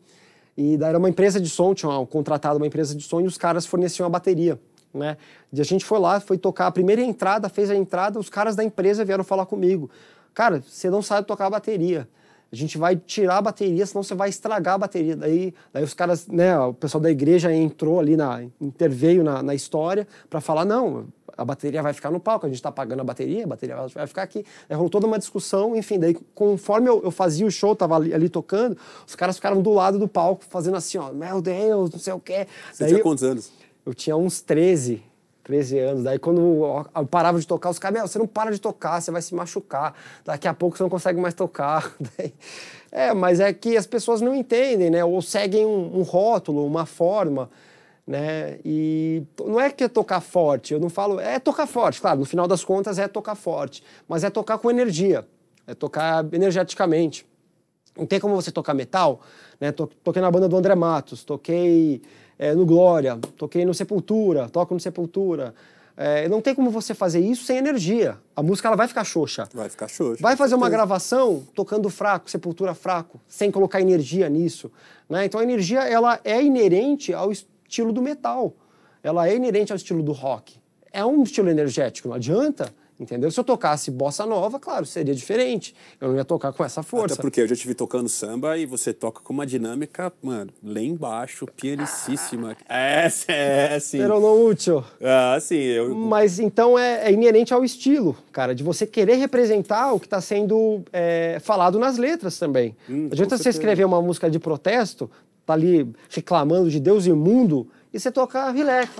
E daí era uma empresa de som, tinha um contratado uma empresa de som e os caras forneciam a bateria né? E a gente foi lá, foi tocar a primeira entrada, fez a entrada, os caras da empresa vieram falar comigo. Cara, você não sabe tocar a bateria. A gente vai tirar a bateria, senão você vai estragar a bateria. Daí, daí os caras, né, o pessoal da igreja entrou ali, na, interveio na, na história para falar: não, a bateria vai ficar no palco, a gente está pagando a bateria, a bateria vai ficar aqui. Aí rolou toda uma discussão, enfim, daí conforme eu, eu fazia o show, tava ali, ali, tocando, os caras ficaram do lado do palco, fazendo assim, ó, meu Deus, não sei o quê. Você daí, tinha quantos anos? eu tinha uns 13, 13 anos. Daí quando eu parava de tocar, os caras, você não para de tocar, você vai se machucar. Daqui a pouco você não consegue mais tocar. *laughs* Daí, é, mas é que as pessoas não entendem, né? Ou seguem um, um rótulo, uma forma, né? E não é que é tocar forte, eu não falo... É tocar forte, claro, no final das contas é tocar forte. Mas é tocar com energia, é tocar energeticamente. Não tem como você tocar metal, né? Toquei na banda do André Matos, toquei é, no Glória, toquei no Sepultura, toco no Sepultura. É, não tem como você fazer isso sem energia. A música ela vai ficar xoxa. Vai ficar xoxa. Vai fazer uma gravação tocando fraco, sepultura fraco, sem colocar energia nisso. Né? Então a energia ela é inerente ao estilo do metal. Ela é inerente ao estilo do rock. É um estilo energético, não adianta. Entendeu? Se eu tocasse bossa nova, claro, seria diferente. Eu não ia tocar com essa força. Até porque eu já tive tocando samba e você toca com uma dinâmica, mano, lá embaixo, pianicíssima. É, *laughs* é, é, Era Pero não útil. Ah, sim. Eu... Mas então é, é, inerente ao estilo, cara, de você querer representar o que está sendo é, falado nas letras também. Hum, não adianta você escrever uma música de protesto, tá ali reclamando de Deus e mundo, e você tocar relax.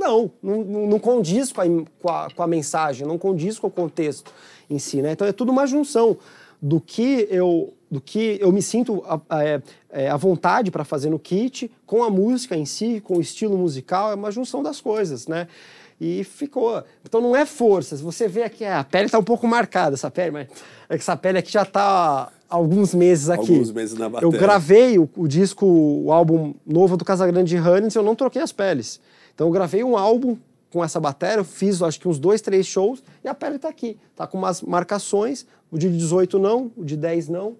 Não, não, não condiz com a, com, a, com a, mensagem, não condiz com o contexto em si, né? Então é tudo uma junção do que eu do que eu me sinto à é, é, vontade para fazer no kit, com a música em si, com o estilo musical, é uma junção das coisas, né? e ficou. Então não é força. Você vê aqui, a pele está um pouco marcada, essa pele, mas é essa pele aqui já está há alguns meses aqui. Alguns meses na bateria. Eu gravei o, o disco, o álbum novo do Casagrande Hannes, eu não troquei as peles. Então eu gravei um álbum com essa bateria, fiz acho que uns dois, três shows e a pele está aqui. tá com umas marcações, o de 18 não, o de 10 não,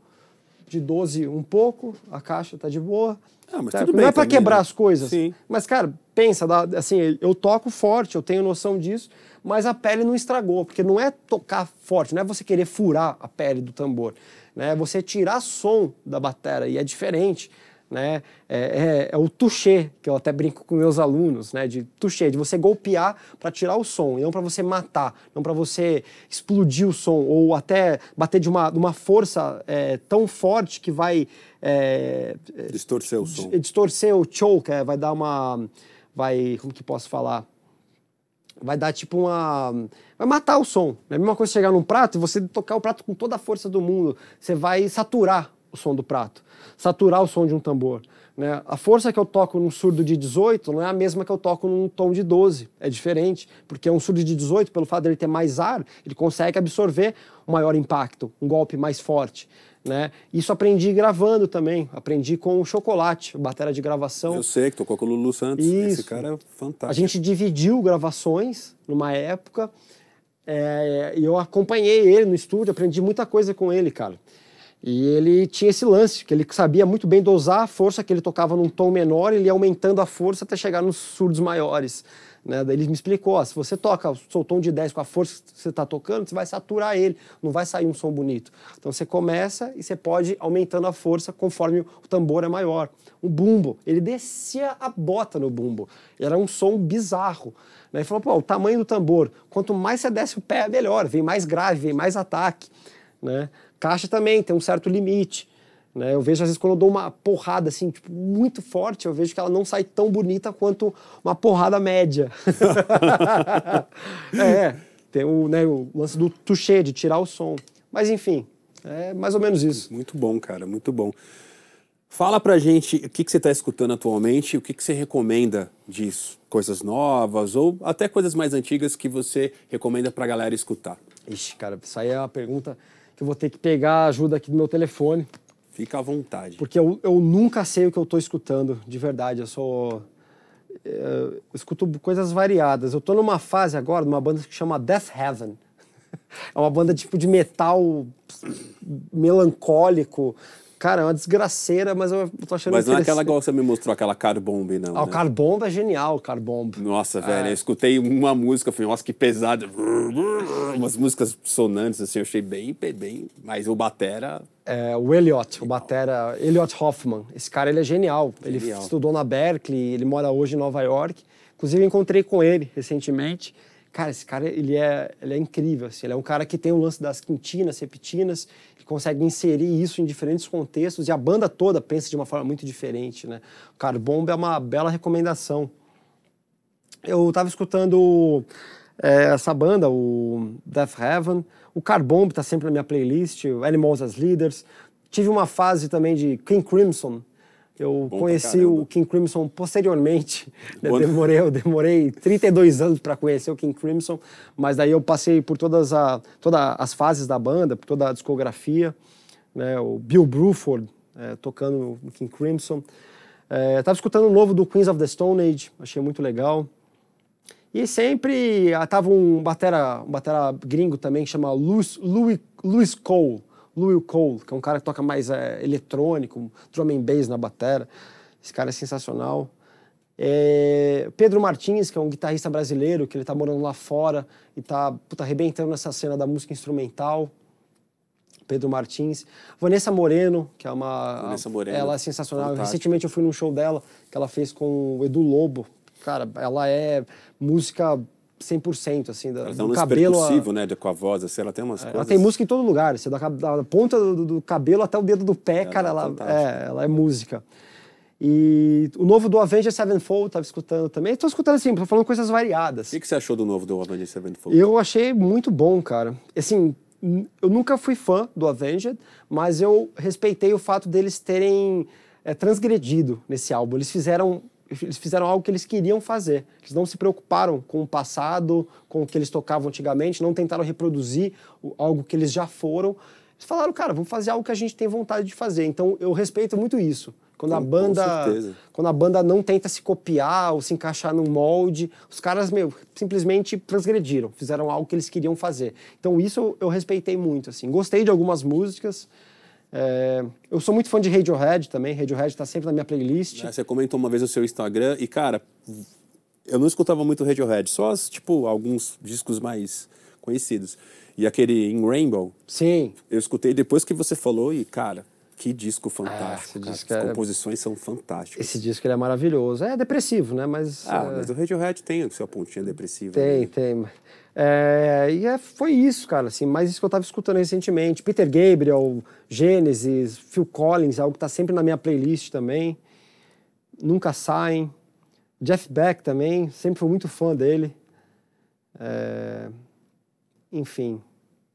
de 12 um pouco, a caixa tá de boa. Ah, mas tudo bem não é para quebrar né? as coisas. Sim. Mas, cara, pensa, assim, eu toco forte, eu tenho noção disso, mas a pele não estragou, porque não é tocar forte, não é você querer furar a pele do tambor, né? é você tirar som da bateria e é diferente né? É, é, é, o toucher, que eu até brinco com meus alunos, né? De toucher, de você golpear para tirar o som, e não para você matar, não para você explodir o som, ou até bater de uma, de uma força é, tão forte que vai. É, é, distorcer o som. Distorcer o choke, é, vai dar uma. Vai. Como que posso falar? vai dar tipo uma. Vai matar o som. É a mesma coisa chegar num prato e você tocar o prato com toda a força do mundo. Você vai saturar o som do prato, saturar o som de um tambor. Né? A força que eu toco num surdo de 18 não é a mesma que eu toco num tom de 12, é diferente, porque um surdo de 18, pelo fato dele ter mais ar, ele consegue absorver um maior impacto, um golpe mais forte. Né? Isso aprendi gravando também, aprendi com o Chocolate, batera de gravação. Eu sei que tocou com o Lulu Santos, Isso. esse cara é fantástico. A gente dividiu gravações numa época, é, e é, eu acompanhei ele no estúdio, aprendi muita coisa com ele, cara. E ele tinha esse lance, que ele sabia muito bem dosar a força, que ele tocava num tom menor, ele ia aumentando a força até chegar nos surdos maiores. Né? Daí ele me explicou: ó, se você toca o seu tom de 10 com a força que você está tocando, você vai saturar ele, não vai sair um som bonito. Então você começa e você pode aumentando a força conforme o tambor é maior. O bumbo, ele descia a bota no bumbo, era um som bizarro. Né? Ele falou: pô, o tamanho do tambor, quanto mais você desce o pé, melhor, vem mais grave, vem mais ataque. Né? Caixa também tem um certo limite. Né? Eu vejo, às vezes, quando eu dou uma porrada assim, tipo, muito forte, eu vejo que ela não sai tão bonita quanto uma porrada média. *laughs* é, tem o, né, o lance do toucher, de tirar o som. Mas, enfim, é mais ou menos isso. Muito bom, cara, muito bom. Fala pra gente o que, que você está escutando atualmente, o que, que você recomenda disso? Coisas novas ou até coisas mais antigas que você recomenda pra galera escutar? Ixi, cara, isso aí é uma pergunta que eu vou ter que pegar a ajuda aqui do meu telefone. Fica à vontade. Porque eu, eu nunca sei o que eu estou escutando, de verdade. Eu sou. Eh, eu escuto coisas variadas. Eu estou numa fase agora, numa banda que chama Death Heaven. *laughs* É uma banda tipo de metal melancólico, Cara, é uma desgraceira, mas eu tô achando Mas não é aquela igual você me mostrou, aquela Carbomb, não. Ah, né? o Carbomb é genial, o Carbomb. Nossa, é. velho, é. eu escutei uma música, falei, nossa, que pesada. Umas músicas sonantes, assim, eu achei bem, bem. Mas o Batera. É, o Elliot, o Batera, Elliot Hoffman. Esse cara, ele é genial. genial. Ele estudou na Berkeley, ele mora hoje em Nova York. Inclusive, encontrei com ele recentemente. Cara, esse cara, ele é, ele é incrível, assim. Ele é um cara que tem o lance das quintinas, septinas ele consegue inserir isso em diferentes contextos e a banda toda pensa de uma forma muito diferente, né? O cara, é uma bela recomendação. Eu estava escutando é, essa banda, o Death Heaven, o Carbomb está sempre na minha playlist, o Animals as Leaders. Tive uma fase também de King Crimson, eu Bom conheci o King Crimson posteriormente. Né? Demorei, eu demorei 32 anos para conhecer o King Crimson, mas daí eu passei por todas a, as fases da banda, por toda a discografia. Né? O Bill Bruford é, tocando no King Crimson. É, estava escutando o novo do Queens of the Stone Age, achei muito legal. E sempre estava ah, um batera, um batera gringo também, que chama Louis, Louis, Louis Cole. Louis Cole, que é um cara que toca mais é, eletrônico, drum and bass na batera. Esse cara é sensacional. É, Pedro Martins, que é um guitarrista brasileiro, que ele tá morando lá fora e tá puta, arrebentando nessa cena da música instrumental. Pedro Martins. Vanessa Moreno, que é uma. Vanessa Moreno. Ela é sensacional. Fantástico. Recentemente eu fui num show dela, que ela fez com o Edu Lobo. Cara, ela é música 100%, assim, da, ela do cabelo... Ela né, com a voz, assim, ela tem umas é, Ela coisas... tem música em todo lugar, assim, da, da ponta do, do, cabelo até o dedo do pé, ela é cara, é ela, é, ela é música. E o novo do Avengers Sevenfold, estava escutando também. Estou escutando assim, tô falando coisas variadas. O que, que, você achou do novo do Avengers Sevenfold? Eu achei muito bom, cara. Assim, eu nunca fui fã do Avengers, mas eu respeitei o fato deles terem é, transgredido nesse álbum. Eles fizeram eles fizeram algo que eles queriam fazer. Eles não se preocuparam com o passado, com o que eles tocavam antigamente, não tentaram reproduzir algo que eles já foram. Eles falaram, cara, vamos fazer algo que a gente tem vontade de fazer. Então eu respeito muito isso. Quando com, a banda, quando a banda não tenta se copiar ou se encaixar num molde, os caras meu, simplesmente transgrediram, fizeram algo que eles queriam fazer. Então isso eu respeitei muito assim. Gostei de algumas músicas. É, eu sou muito fã de Radiohead também, Radiohead está sempre na minha playlist. É, você comentou uma vez no seu Instagram e, cara, eu não escutava muito Radiohead, só, tipo, alguns discos mais conhecidos. E aquele In Rainbow. Sim. Eu escutei depois que você falou e, cara, que disco fantástico. Ah, disco As é composições é... são fantásticas. Esse disco ele é maravilhoso. É depressivo, né? Mas. Ah, é... mas o Radiohead tem a sua pontinha depressiva. Tem, né? tem. É, e é, foi isso, cara, assim, mas isso que eu estava escutando recentemente. Peter Gabriel, Gênesis, Phil Collins, algo que está sempre na minha playlist também. Nunca saem. Jeff Beck também, sempre fui muito fã dele. É, enfim,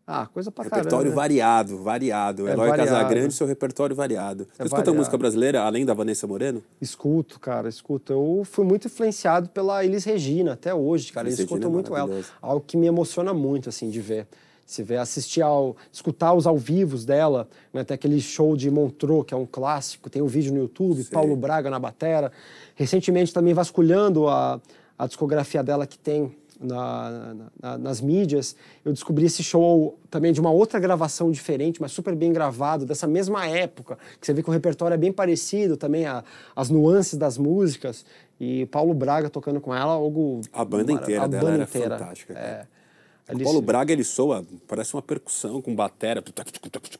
ah, coisa pra repertório caramba. variado, variado. É Eloy variado. Casagrande, seu repertório variado. É Você é escuta variado. música brasileira, além da Vanessa Moreno? Escuto, cara, escuto. Eu fui muito influenciado pela Elis Regina até hoje, cara. Elis eu escuto é muito ela. Algo que me emociona muito, assim, de ver. Se ver, assistir ao. escutar os ao vivos dela, né? Tem aquele show de Montreux, que é um clássico, tem um vídeo no YouTube, Sim. Paulo Braga na Batera. Recentemente também vasculhando a, a discografia dela que tem na, na, nas mídias. Eu descobri esse show também de uma outra gravação diferente, mas super bem gravado, dessa mesma época, que você vê que o repertório é bem parecido também, a, as nuances das músicas. E Paulo Braga tocando com ela, algo. A banda inteira a dela banda era inteira. fantástica. É. O Paulo Braga, ele soa, parece uma percussão com batera.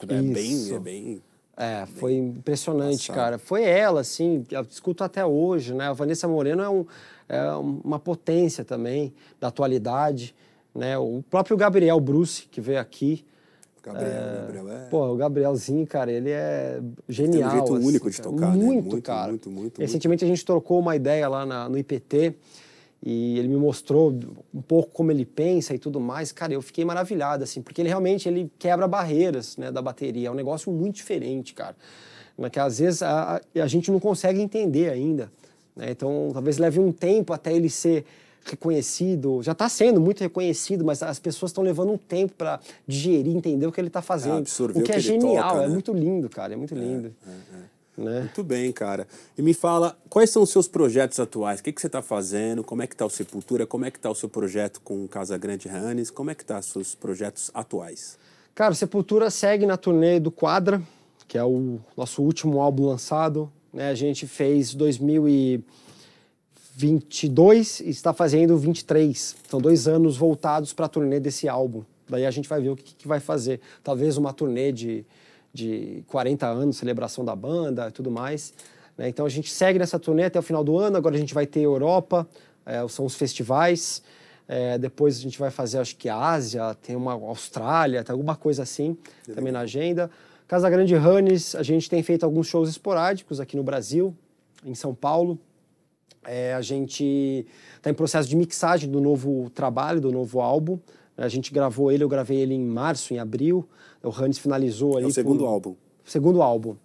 É bem, é bem é, foi impressionante, cara. Foi ela, assim, eu escuto até hoje, né? A Vanessa Moreno é, um, é uma potência também da atualidade, né? O próprio Gabriel Bruce, que veio aqui. Gabriel, é... Gabriel é... Pô, o Gabrielzinho, cara, ele é genial. Tem um jeito assim, único de tocar, cara. Né? Muito, né? muito, cara. Muito, muito, muito Recentemente muito. a gente trocou uma ideia lá na, no IPT e ele me mostrou um pouco como ele pensa e tudo mais. Cara, eu fiquei maravilhado, assim, porque ele realmente ele quebra barreiras né, da bateria. É um negócio muito diferente, cara. Né, que às vezes a, a gente não consegue entender ainda. Né? Então, talvez leve um tempo até ele ser reconhecido. Já está sendo muito reconhecido, mas as pessoas estão levando um tempo para digerir, entender o que ele está fazendo. É, o que, o que é genial, toca, é né? é muito lindo, cara. É muito é, lindo. É, é, né? Muito bem, cara. E me fala, quais são os seus projetos atuais? O que, que você está fazendo? Como é que está o Sepultura? Como é que está o seu projeto com Casa Grande Hannes? Como é que estão tá os seus projetos atuais? Cara, o Sepultura segue na turnê do Quadra, que é o nosso último álbum lançado. Né? A gente fez 2022 e está fazendo 23. São dois anos voltados para a turnê desse álbum. Daí a gente vai ver o que, que vai fazer. Talvez uma turnê de de 40 anos, celebração da banda e tudo mais. Né? Então a gente segue nessa turnê até o final do ano. Agora a gente vai ter Europa, é, são os festivais. É, depois a gente vai fazer, acho que Ásia, tem uma Austrália, tem alguma coisa assim é também na agenda. Casa Grande Hannes, a gente tem feito alguns shows esporádicos aqui no Brasil, em São Paulo. É, a gente está em processo de mixagem do novo trabalho, do novo álbum. Né? A gente gravou ele, eu gravei ele em março, em abril. O Hannes finalizou ali. É o segundo por... álbum. Segundo álbum.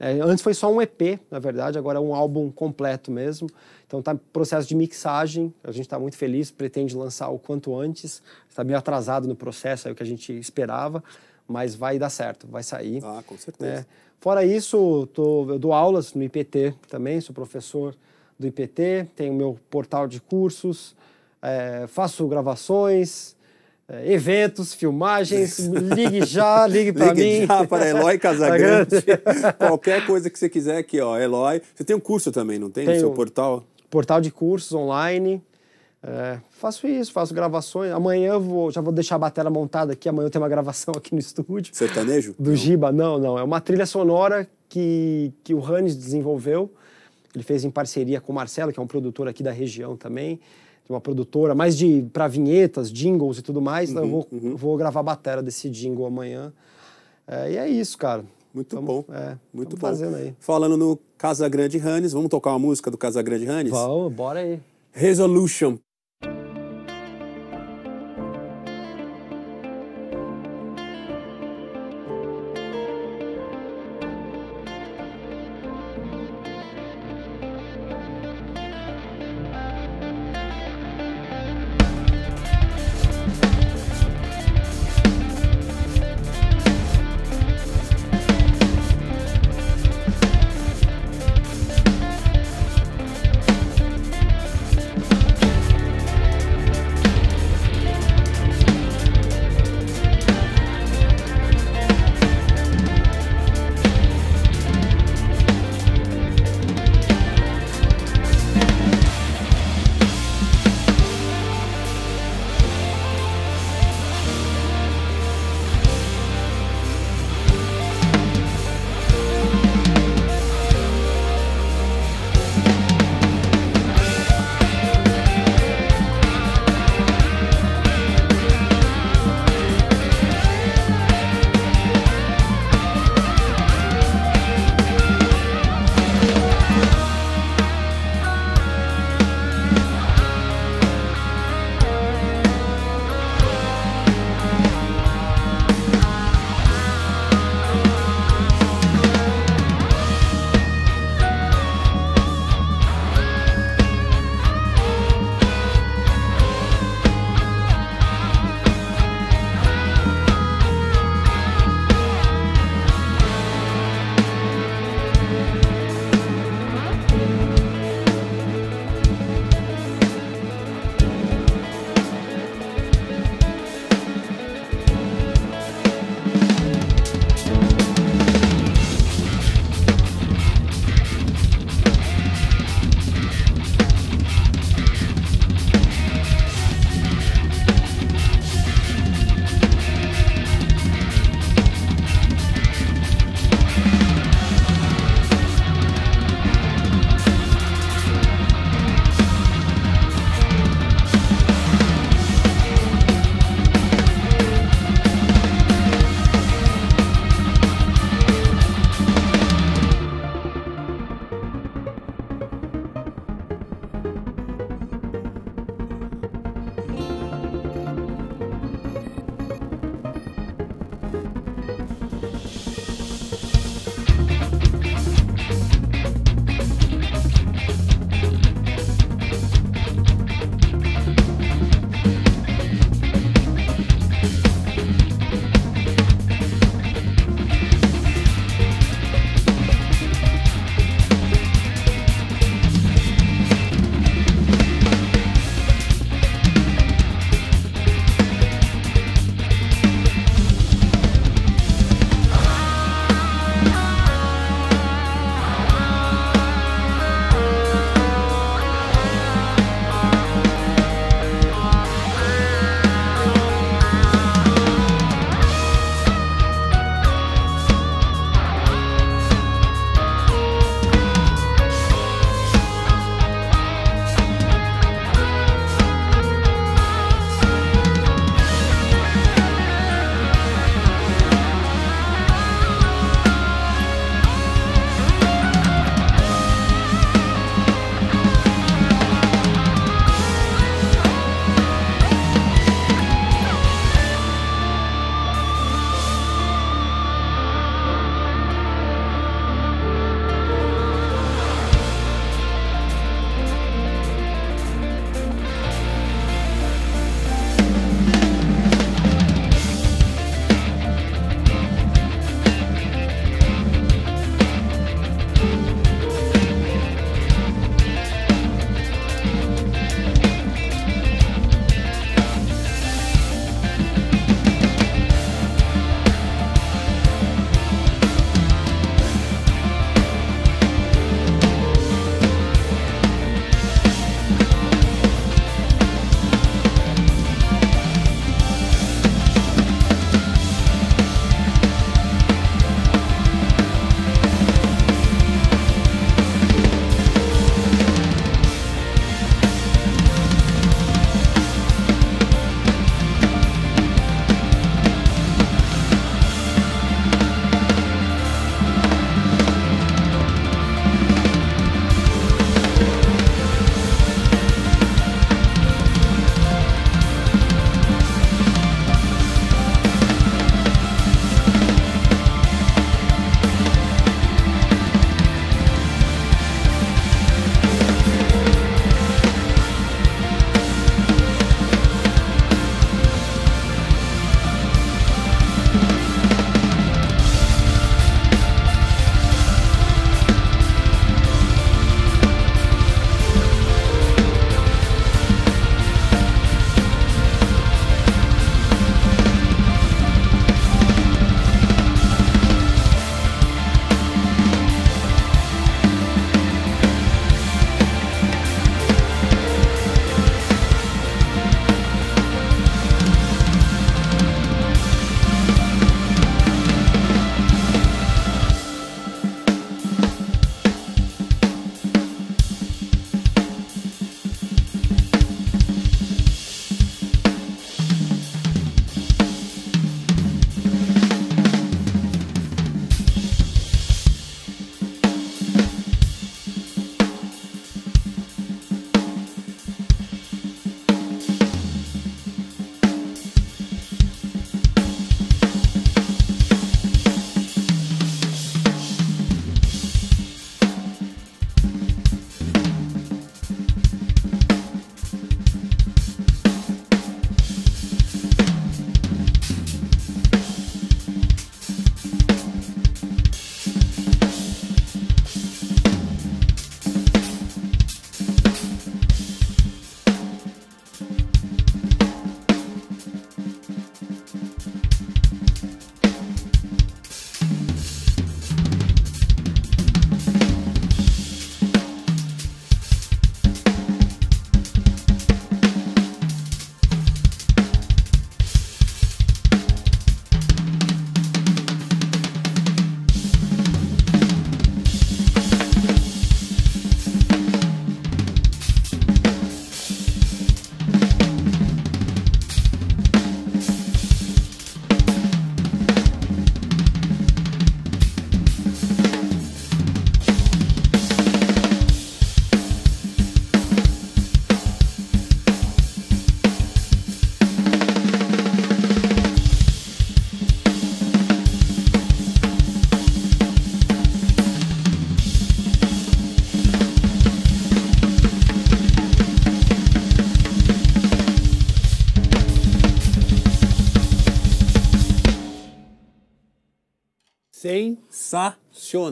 É, antes foi só um EP, na verdade, agora é um álbum completo mesmo. Então está em processo de mixagem, a gente está muito feliz, pretende lançar o quanto antes. Está meio atrasado no processo, é o que a gente esperava, mas vai dar certo, vai sair. Ah, com é, certeza. É. Fora isso, tô, eu dou aulas no IPT também, sou professor do IPT, tenho meu portal de cursos, é, faço gravações, é, eventos, filmagens, ligue já, *laughs* ligue para mim. Ligue já para Eloy Casagrande. *laughs* *laughs* Qualquer coisa que você quiser aqui, ó, Eloy. Você tem um curso também, não tem? no seu portal? Portal de cursos online. É, faço isso, faço gravações. Amanhã eu vou, já vou deixar a bateria montada aqui. Amanhã eu tenho uma gravação aqui no estúdio. Sertanejo? Do não. Giba. Não, não. É uma trilha sonora que, que o Hannes desenvolveu. Ele fez em parceria com o Marcelo, que é um produtor aqui da região também de uma produtora, mais de para vinhetas, jingles e tudo mais. Então uhum, eu vou, uhum. vou gravar a batera desse jingle amanhã. É, e é isso, cara. Muito tamo, bom. É, muito bom. fazendo aí. Falando no Casa Grande Ranes, vamos tocar uma música do Casa Grande Ranes? Vamos, bora aí. Resolution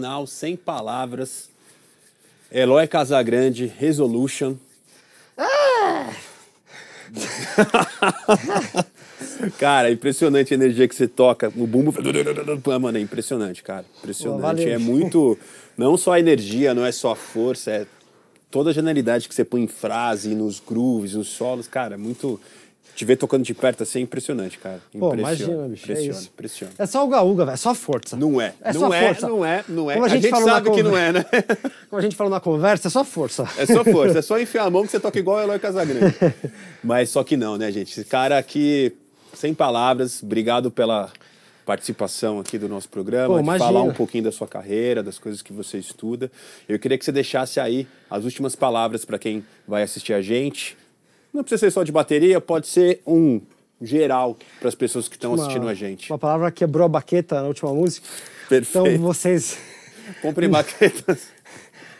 sensacional, sem palavras. Eloy Casagrande, Resolution. Ah! *laughs* Ah! cara, impressionante a energia que você toca. O bumbo. *laughs* Mano, é impressionante, cara. Impressionante. é muito. Não só a energia, não é só a força, é toda a genialidade que você põe em frase, nos grooves, nos solos. Cara, é muito. Te ver tocando de perto assim é impressionante, cara. Impressiona, Pô, imagina, bicho. Impressiona, é isso. impressiona. É só o gaúga, velho. É só força. Não é. É só é, força. Não é, não é. Como a gente, a gente sabe que não é, né? *laughs* Como a gente falou na conversa, é só força. É só força. é só *laughs* enfiar a mão que você toca igual o Eloy Casagrande. *laughs* Mas só que não, né, gente? Esse cara aqui, sem palavras, obrigado pela participação aqui do nosso programa, Pô, de falar um pouquinho da sua carreira, das coisas que você estuda. Eu queria que você deixasse aí as últimas palavras para quem vai assistir a gente, não precisa ser só de bateria, pode ser um geral para as pessoas que estão assistindo a gente. Uma palavra quebrou a baqueta na última música. Então, Perfeito. Então vocês. Comprem baquetas. *laughs*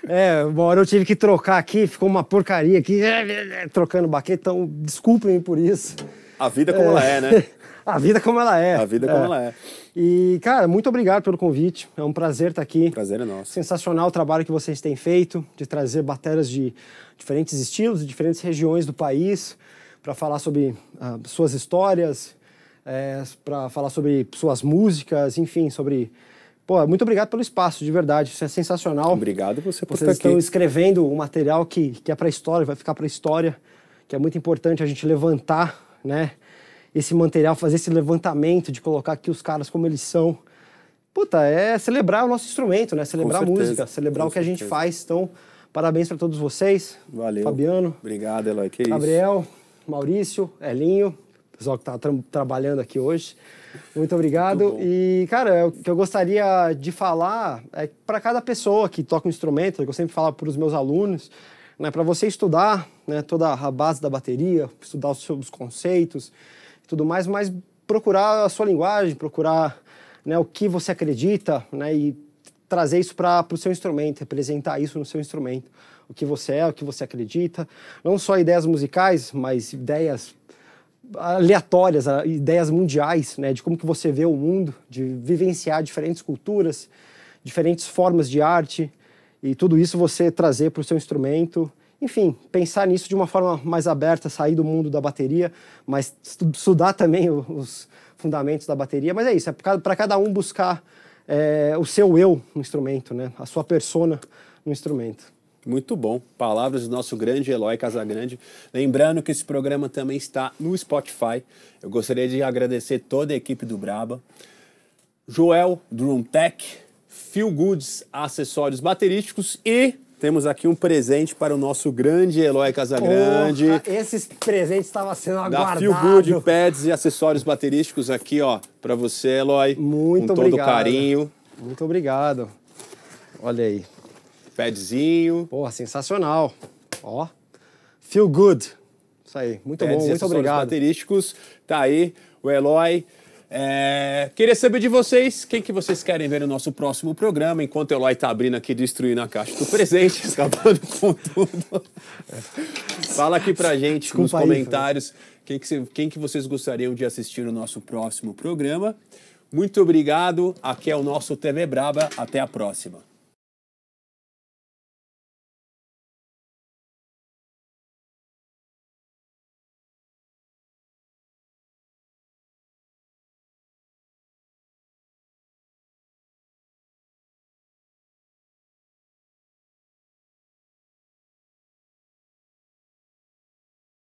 É, uma hora eu tive que trocar aqui, ficou uma porcaria aqui, *laughs* trocando baqueta, então desculpem por isso. A vida como é... ela é, né? *laughs* A vida como ela é. A vida como é. ela é. E, cara, muito obrigado pelo convite. É um prazer estar aqui. Prazer é nosso. Sensacional o trabalho que vocês têm feito de trazer baterias de diferentes estilos, de diferentes regiões do país, para falar sobre ah, suas histórias, é, para falar sobre suas músicas, enfim, sobre Pô, muito obrigado pelo espaço, de verdade. Isso é sensacional. Obrigado você por Vocês estar estão aqui. escrevendo um material que, que é para a história, vai ficar para a história, que é muito importante a gente levantar, né? esse material, fazer esse levantamento de colocar aqui os caras como eles são. Puta, é celebrar o nosso instrumento, né? Celebrar a música, celebrar o que certeza. a gente faz. Então, parabéns para todos vocês. Valeu. Fabiano. Obrigado, Eloy. Que Gabriel, isso? Maurício, Elinho, pessoal que está tra trabalhando aqui hoje. Muito obrigado. Muito e, cara, o que eu gostaria de falar é para cada pessoa que toca um instrumento, é que eu sempre falo para os meus alunos, né, para você estudar né, toda a base da bateria, estudar os seus conceitos, e tudo mais, mas procurar a sua linguagem, procurar né, o que você acredita né, e trazer isso para o seu instrumento, representar isso no seu instrumento, o que você é, o que você acredita, não só ideias musicais, mas ideias aleatórias, ideias mundiais, né, de como que você vê o mundo, de vivenciar diferentes culturas, diferentes formas de arte e tudo isso você trazer para o seu instrumento enfim, pensar nisso de uma forma mais aberta, sair do mundo da bateria, mas estudar também os fundamentos da bateria. Mas é isso, é para cada um buscar é, o seu eu no instrumento, né? a sua persona no instrumento. Muito bom. Palavras do nosso grande Eloy Casagrande. Lembrando que esse programa também está no Spotify. Eu gostaria de agradecer toda a equipe do Braba. Joel, Drum Tech, Feel Goods, acessórios baterísticos e temos aqui um presente para o nosso grande Eloy Casagrande. Porra, esses presentes estavam sendo aguardados. Da Feel Good Pads e acessórios baterísticos aqui, ó, para você, Eloy. Muito com obrigado. Com todo carinho. Muito obrigado. Olha aí. Padzinho. Porra, sensacional. Ó. Feel Good. Isso aí. Muito Pads bom, muito obrigado. baterísticos. Tá aí o Eloy. É, queria saber de vocês, quem que vocês querem ver no nosso próximo programa, enquanto Eloy tá abrindo aqui, destruindo a caixa do presente, *laughs* acabando com tudo. Fala aqui pra gente Desculpa nos comentários aí, quem, que quem que vocês gostariam de assistir no nosso próximo programa. Muito obrigado, aqui é o nosso TV Braba, até a próxima.